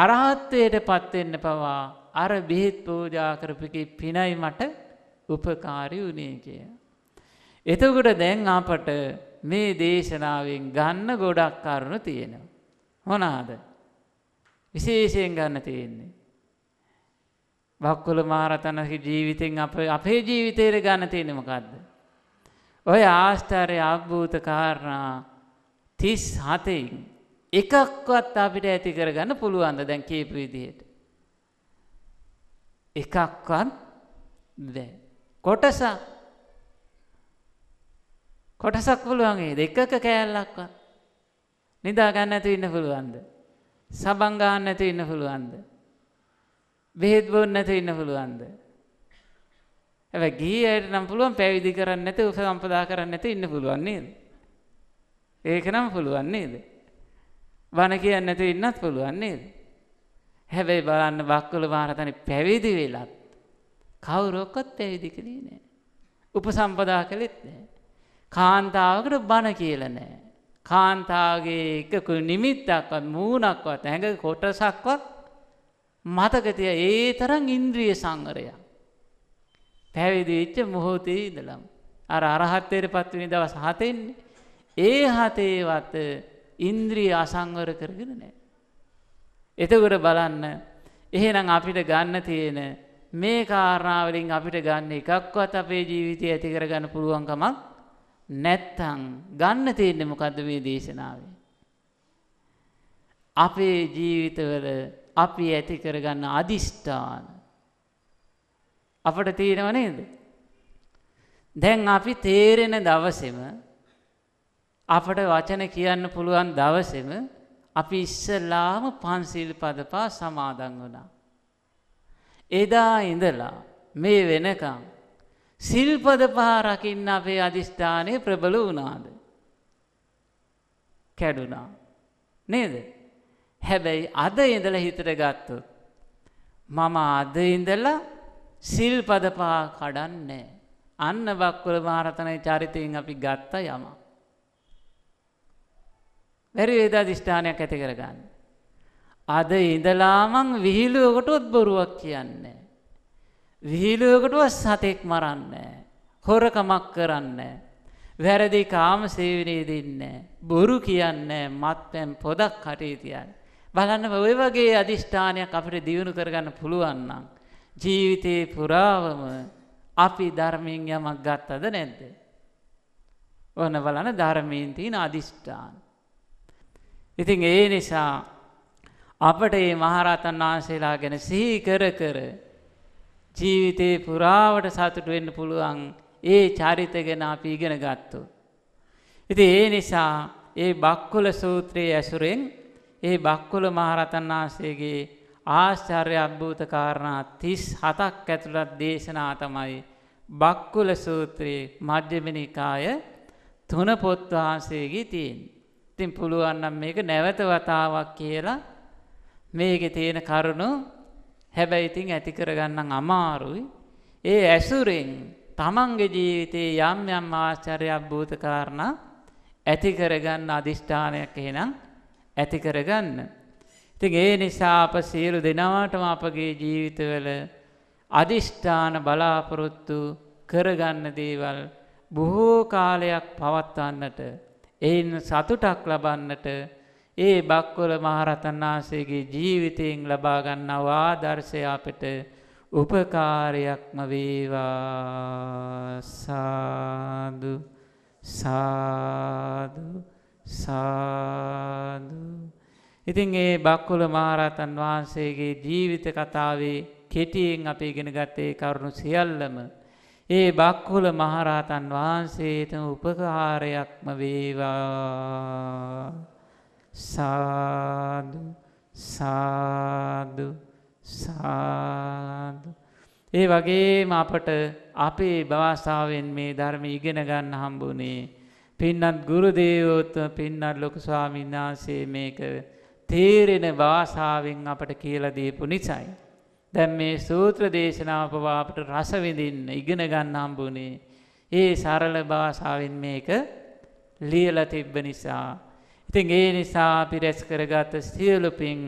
[SPEAKER 1] අරහත්වයටපත් වෙන්න පවා අර බෙහෙත් පූජා කරපිකේ පිනයි මට උපකාරී වුණේ කිය. එතකොට දැන් අපට මේ දේශනාවෙන් ගන්න ගොඩක් කරුණු තියෙනවා. මොනවාද? විශේෂයෙන් ගන්න තියෙන්නේ. බක්කුල මහරතනගේ ජීවිතෙන් අප අපේ ජීවිතයට ගන්න තියෙන මොකද්ද? ඔය ආස්ථාරය අභූත කාරණා 37න් එකක්වත් අපිට ඇති කරගන්න පුළුවන්ද දැන් කියපු විදිහට? එකක්වත් බැ. කොටසක් කොටසක් පුළුවන් ඒද එකක කෑල්ලක්වත් නිදා ගන්න නැතුව ඉන්න පුළුවන්ද? සබන් ගහන්න නැතුව ඉන්න පුළුවන්ද? බෙහෙත් බොන්න නැතුව ඉන්න පුළුවන්ද? හැබැයි ගිහියට නම් පුළුවන් පැවිදි කරන්න නැතුව උපසම්පදා කරන්න නැතුව ඉන්න පුළුවන් නේද? ඒක නම් පුළුවන් නේද? බණ කියන්නේ නැතුව ඉන්නත් පුළුවන් නේද? හැබැයි බලන්න බක්කොල මහරතන පැවිදි වෙලත් කවුරක්වත් පැවිදි කළේ නෑ. උපසම්පදා කළෙත් නෑ. කාන්තාවකට බණ කියලා නෑ. කාන්තාවගේ එකක නිමිත්තක්වත් මූනක්වත් ඇඟ කොටසක්වත් මතකතිය ඒ තරම් ඉන්ද්‍රිය සංවරයක්. පැවිදිච්ච මොහොතේ ඉඳලම්. අර අරහත්තයට පත්වනි දවස් හතෙන්නේ. ඒ හතේවත් ඉන්ද්‍රී අසංවර කරගෙන නෑ. එතකොට බලන්න එහෙනම් අපිට ගන්න තියෙන මේ කාරණාවලින් අපිට ගන්න එකක්වත් අපේ ජීවිතය ඇතිකර ගන්න පුළුවන්කමක් නැත්තං ගන්න තියෙන්නේ මොකද්ද මේ දේශනාවේ? අපේ ජීවිතවල අපි ඇති කරගන්න අදිෂ්ඨාන අපට තියෙනව නේද? දැන් අපි තේරෙන දවසේම අපට වචන කියන්න පුළුවන් දවසේම අපි ඉස්සලාම පන්සිල් පදපා සමාදන් වුණා. එදා ඉඳලා මේ වෙනකම් සිල්පද පහ රකින්න අපේ අධිෂ්ඨානය ප්‍රබල වුණාද. කැඩුනා. නේද. හැබැයි අද ඉඳල හිතට ගත්තු. මම අද ඉඳලා සිල්පද පහ කඩන්නේ. අන්න බක්වල මාරතනය චරිතයෙන් අපි ගත්ත යම. වැරි වේදා දිෂ්ඨානයක් ඇති කරගන්න. අද ඉඳලාමං විහිලුවකොටොත් බොරුවක් කියන්නේ. විහිළුවකටුව සතෙක් මරන්න. හොරකමක් කරන්න. වැරදි කාම සේවනය දෙන්න. බොරු කියන්න මත්පැම් පොදක් කටයුතියන්. බලන්න ඔය වගේ අධිෂ්ඨානයක් අපිට දියුණු කරගන්න පුළුවන්නම්. ජීවිතයේ පුරාවම අපි ධර්මයෙන් යමක් ගත්තද නැද්ද. ඕන බලන ධර්මීන්තින අධිෂ්ඨාන. ඉතින් ඒ නිසා අපට ඒ මහරතන් වහන්සේලා ගැන සිහි කර කර ජීවිතේ පුරාවට සතුට වෙන්න පුළුවන් ඒ චරිත ගැන අපි ඉගෙන ගත්තු. ඉති ඒ නිසා ඒ බක්කුල සූත්‍රයේ ඇසුරෙන් ඒ බක්කුල මහරතන් වහන්සේගේ ආශ්චර්ය අභූත කාරණා තිස් හතක් ඇතුළත් දේශනා තමයි බක්කුල සූත්‍රයේ මධ්‍යමනිකාය තුන පොත් වහන්සේගේ තියෙන්. ඉතින් පුළුවන්නම් මේක නැවත වතාවක් කියලා මේක තියෙන කරුණු හැබැයි ඉතින් ඇති කරගන්න අමාරුයි. ඒ ඇසුරෙන් තමන්ගේ ජීවිතයේ යම් යම් ආශ්චර්යයක් භූතකාරණා ඇති කරගන්න අධිෂ්ඨානයක් එහෙනම් ඇති කරගන්න. ඉතින් ඒ නිසා අප සියලු දෙනාටම අපගේ ජීවිතවල අධිෂ්ඨාන බලාපොරොත්තු කරගන්න දේවල් බොහෝ කාලයක් පවත්වන්නට එයින් සතුටක් ලබන්නට ඒ බක්කොල මහරතන් වහන්සේගේ ජීවිතයෙන් ලබාගන්නා ආදර්ශය අපට උපකාරයක්ම වේවා සාදු සාදු සාදු ඉතින් ඒ බක්කුල මහරතන් වහන්සේගේ ජීවිත කතාවේ කෙටියෙන් අපි ඉගෙන ගත්තේ කරුණු සියල්ලම ඒ බක්කුල මහරහතන් වහන්සේටම උපකාරයක්ම වේවා සාදු සාදු සාදු ඒ වගේම අපට අපේ භාෂාවෙන් මේ ධර්ම ඉගෙන ගන්න හම්බුනේ පින්නත් ගුරු දේවෝත්ම පින්නත් ලොකු ස්වාමීන් වහන්සේ මේක තේරෙන භාෂාවෙන් අපට කියලා දීපු නිසයි දැන් මේ සූත්‍ර දේශනාව පවා අපට රස විඳින්න ඉගෙන ගන්න හම්බුනේ ඒ සරල භාෂාවෙන් මේක ලියලා තිබ්බ නිසා ඉතින් ඒ නිසා අපි රැස් කරගත සියලුපින්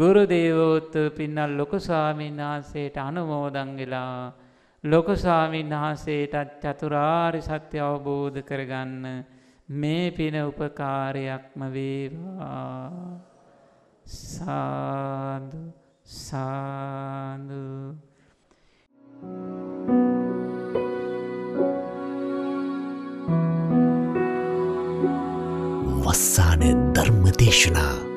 [SPEAKER 1] ගුරු දේවෝත්තු පින්නල් ලොකු ස්වාමීන් වහන්සේට අනුමෝදන් වෙලා ලොකු ස්වාමීන් වහන්සේටත් චතුරාරි සත්‍ය අවබෝධ කරගන්න මේ පින උපකාරයක්ම වේවා සාදු සාදු Thank you. අවස්සාන ධර්ම දේශනා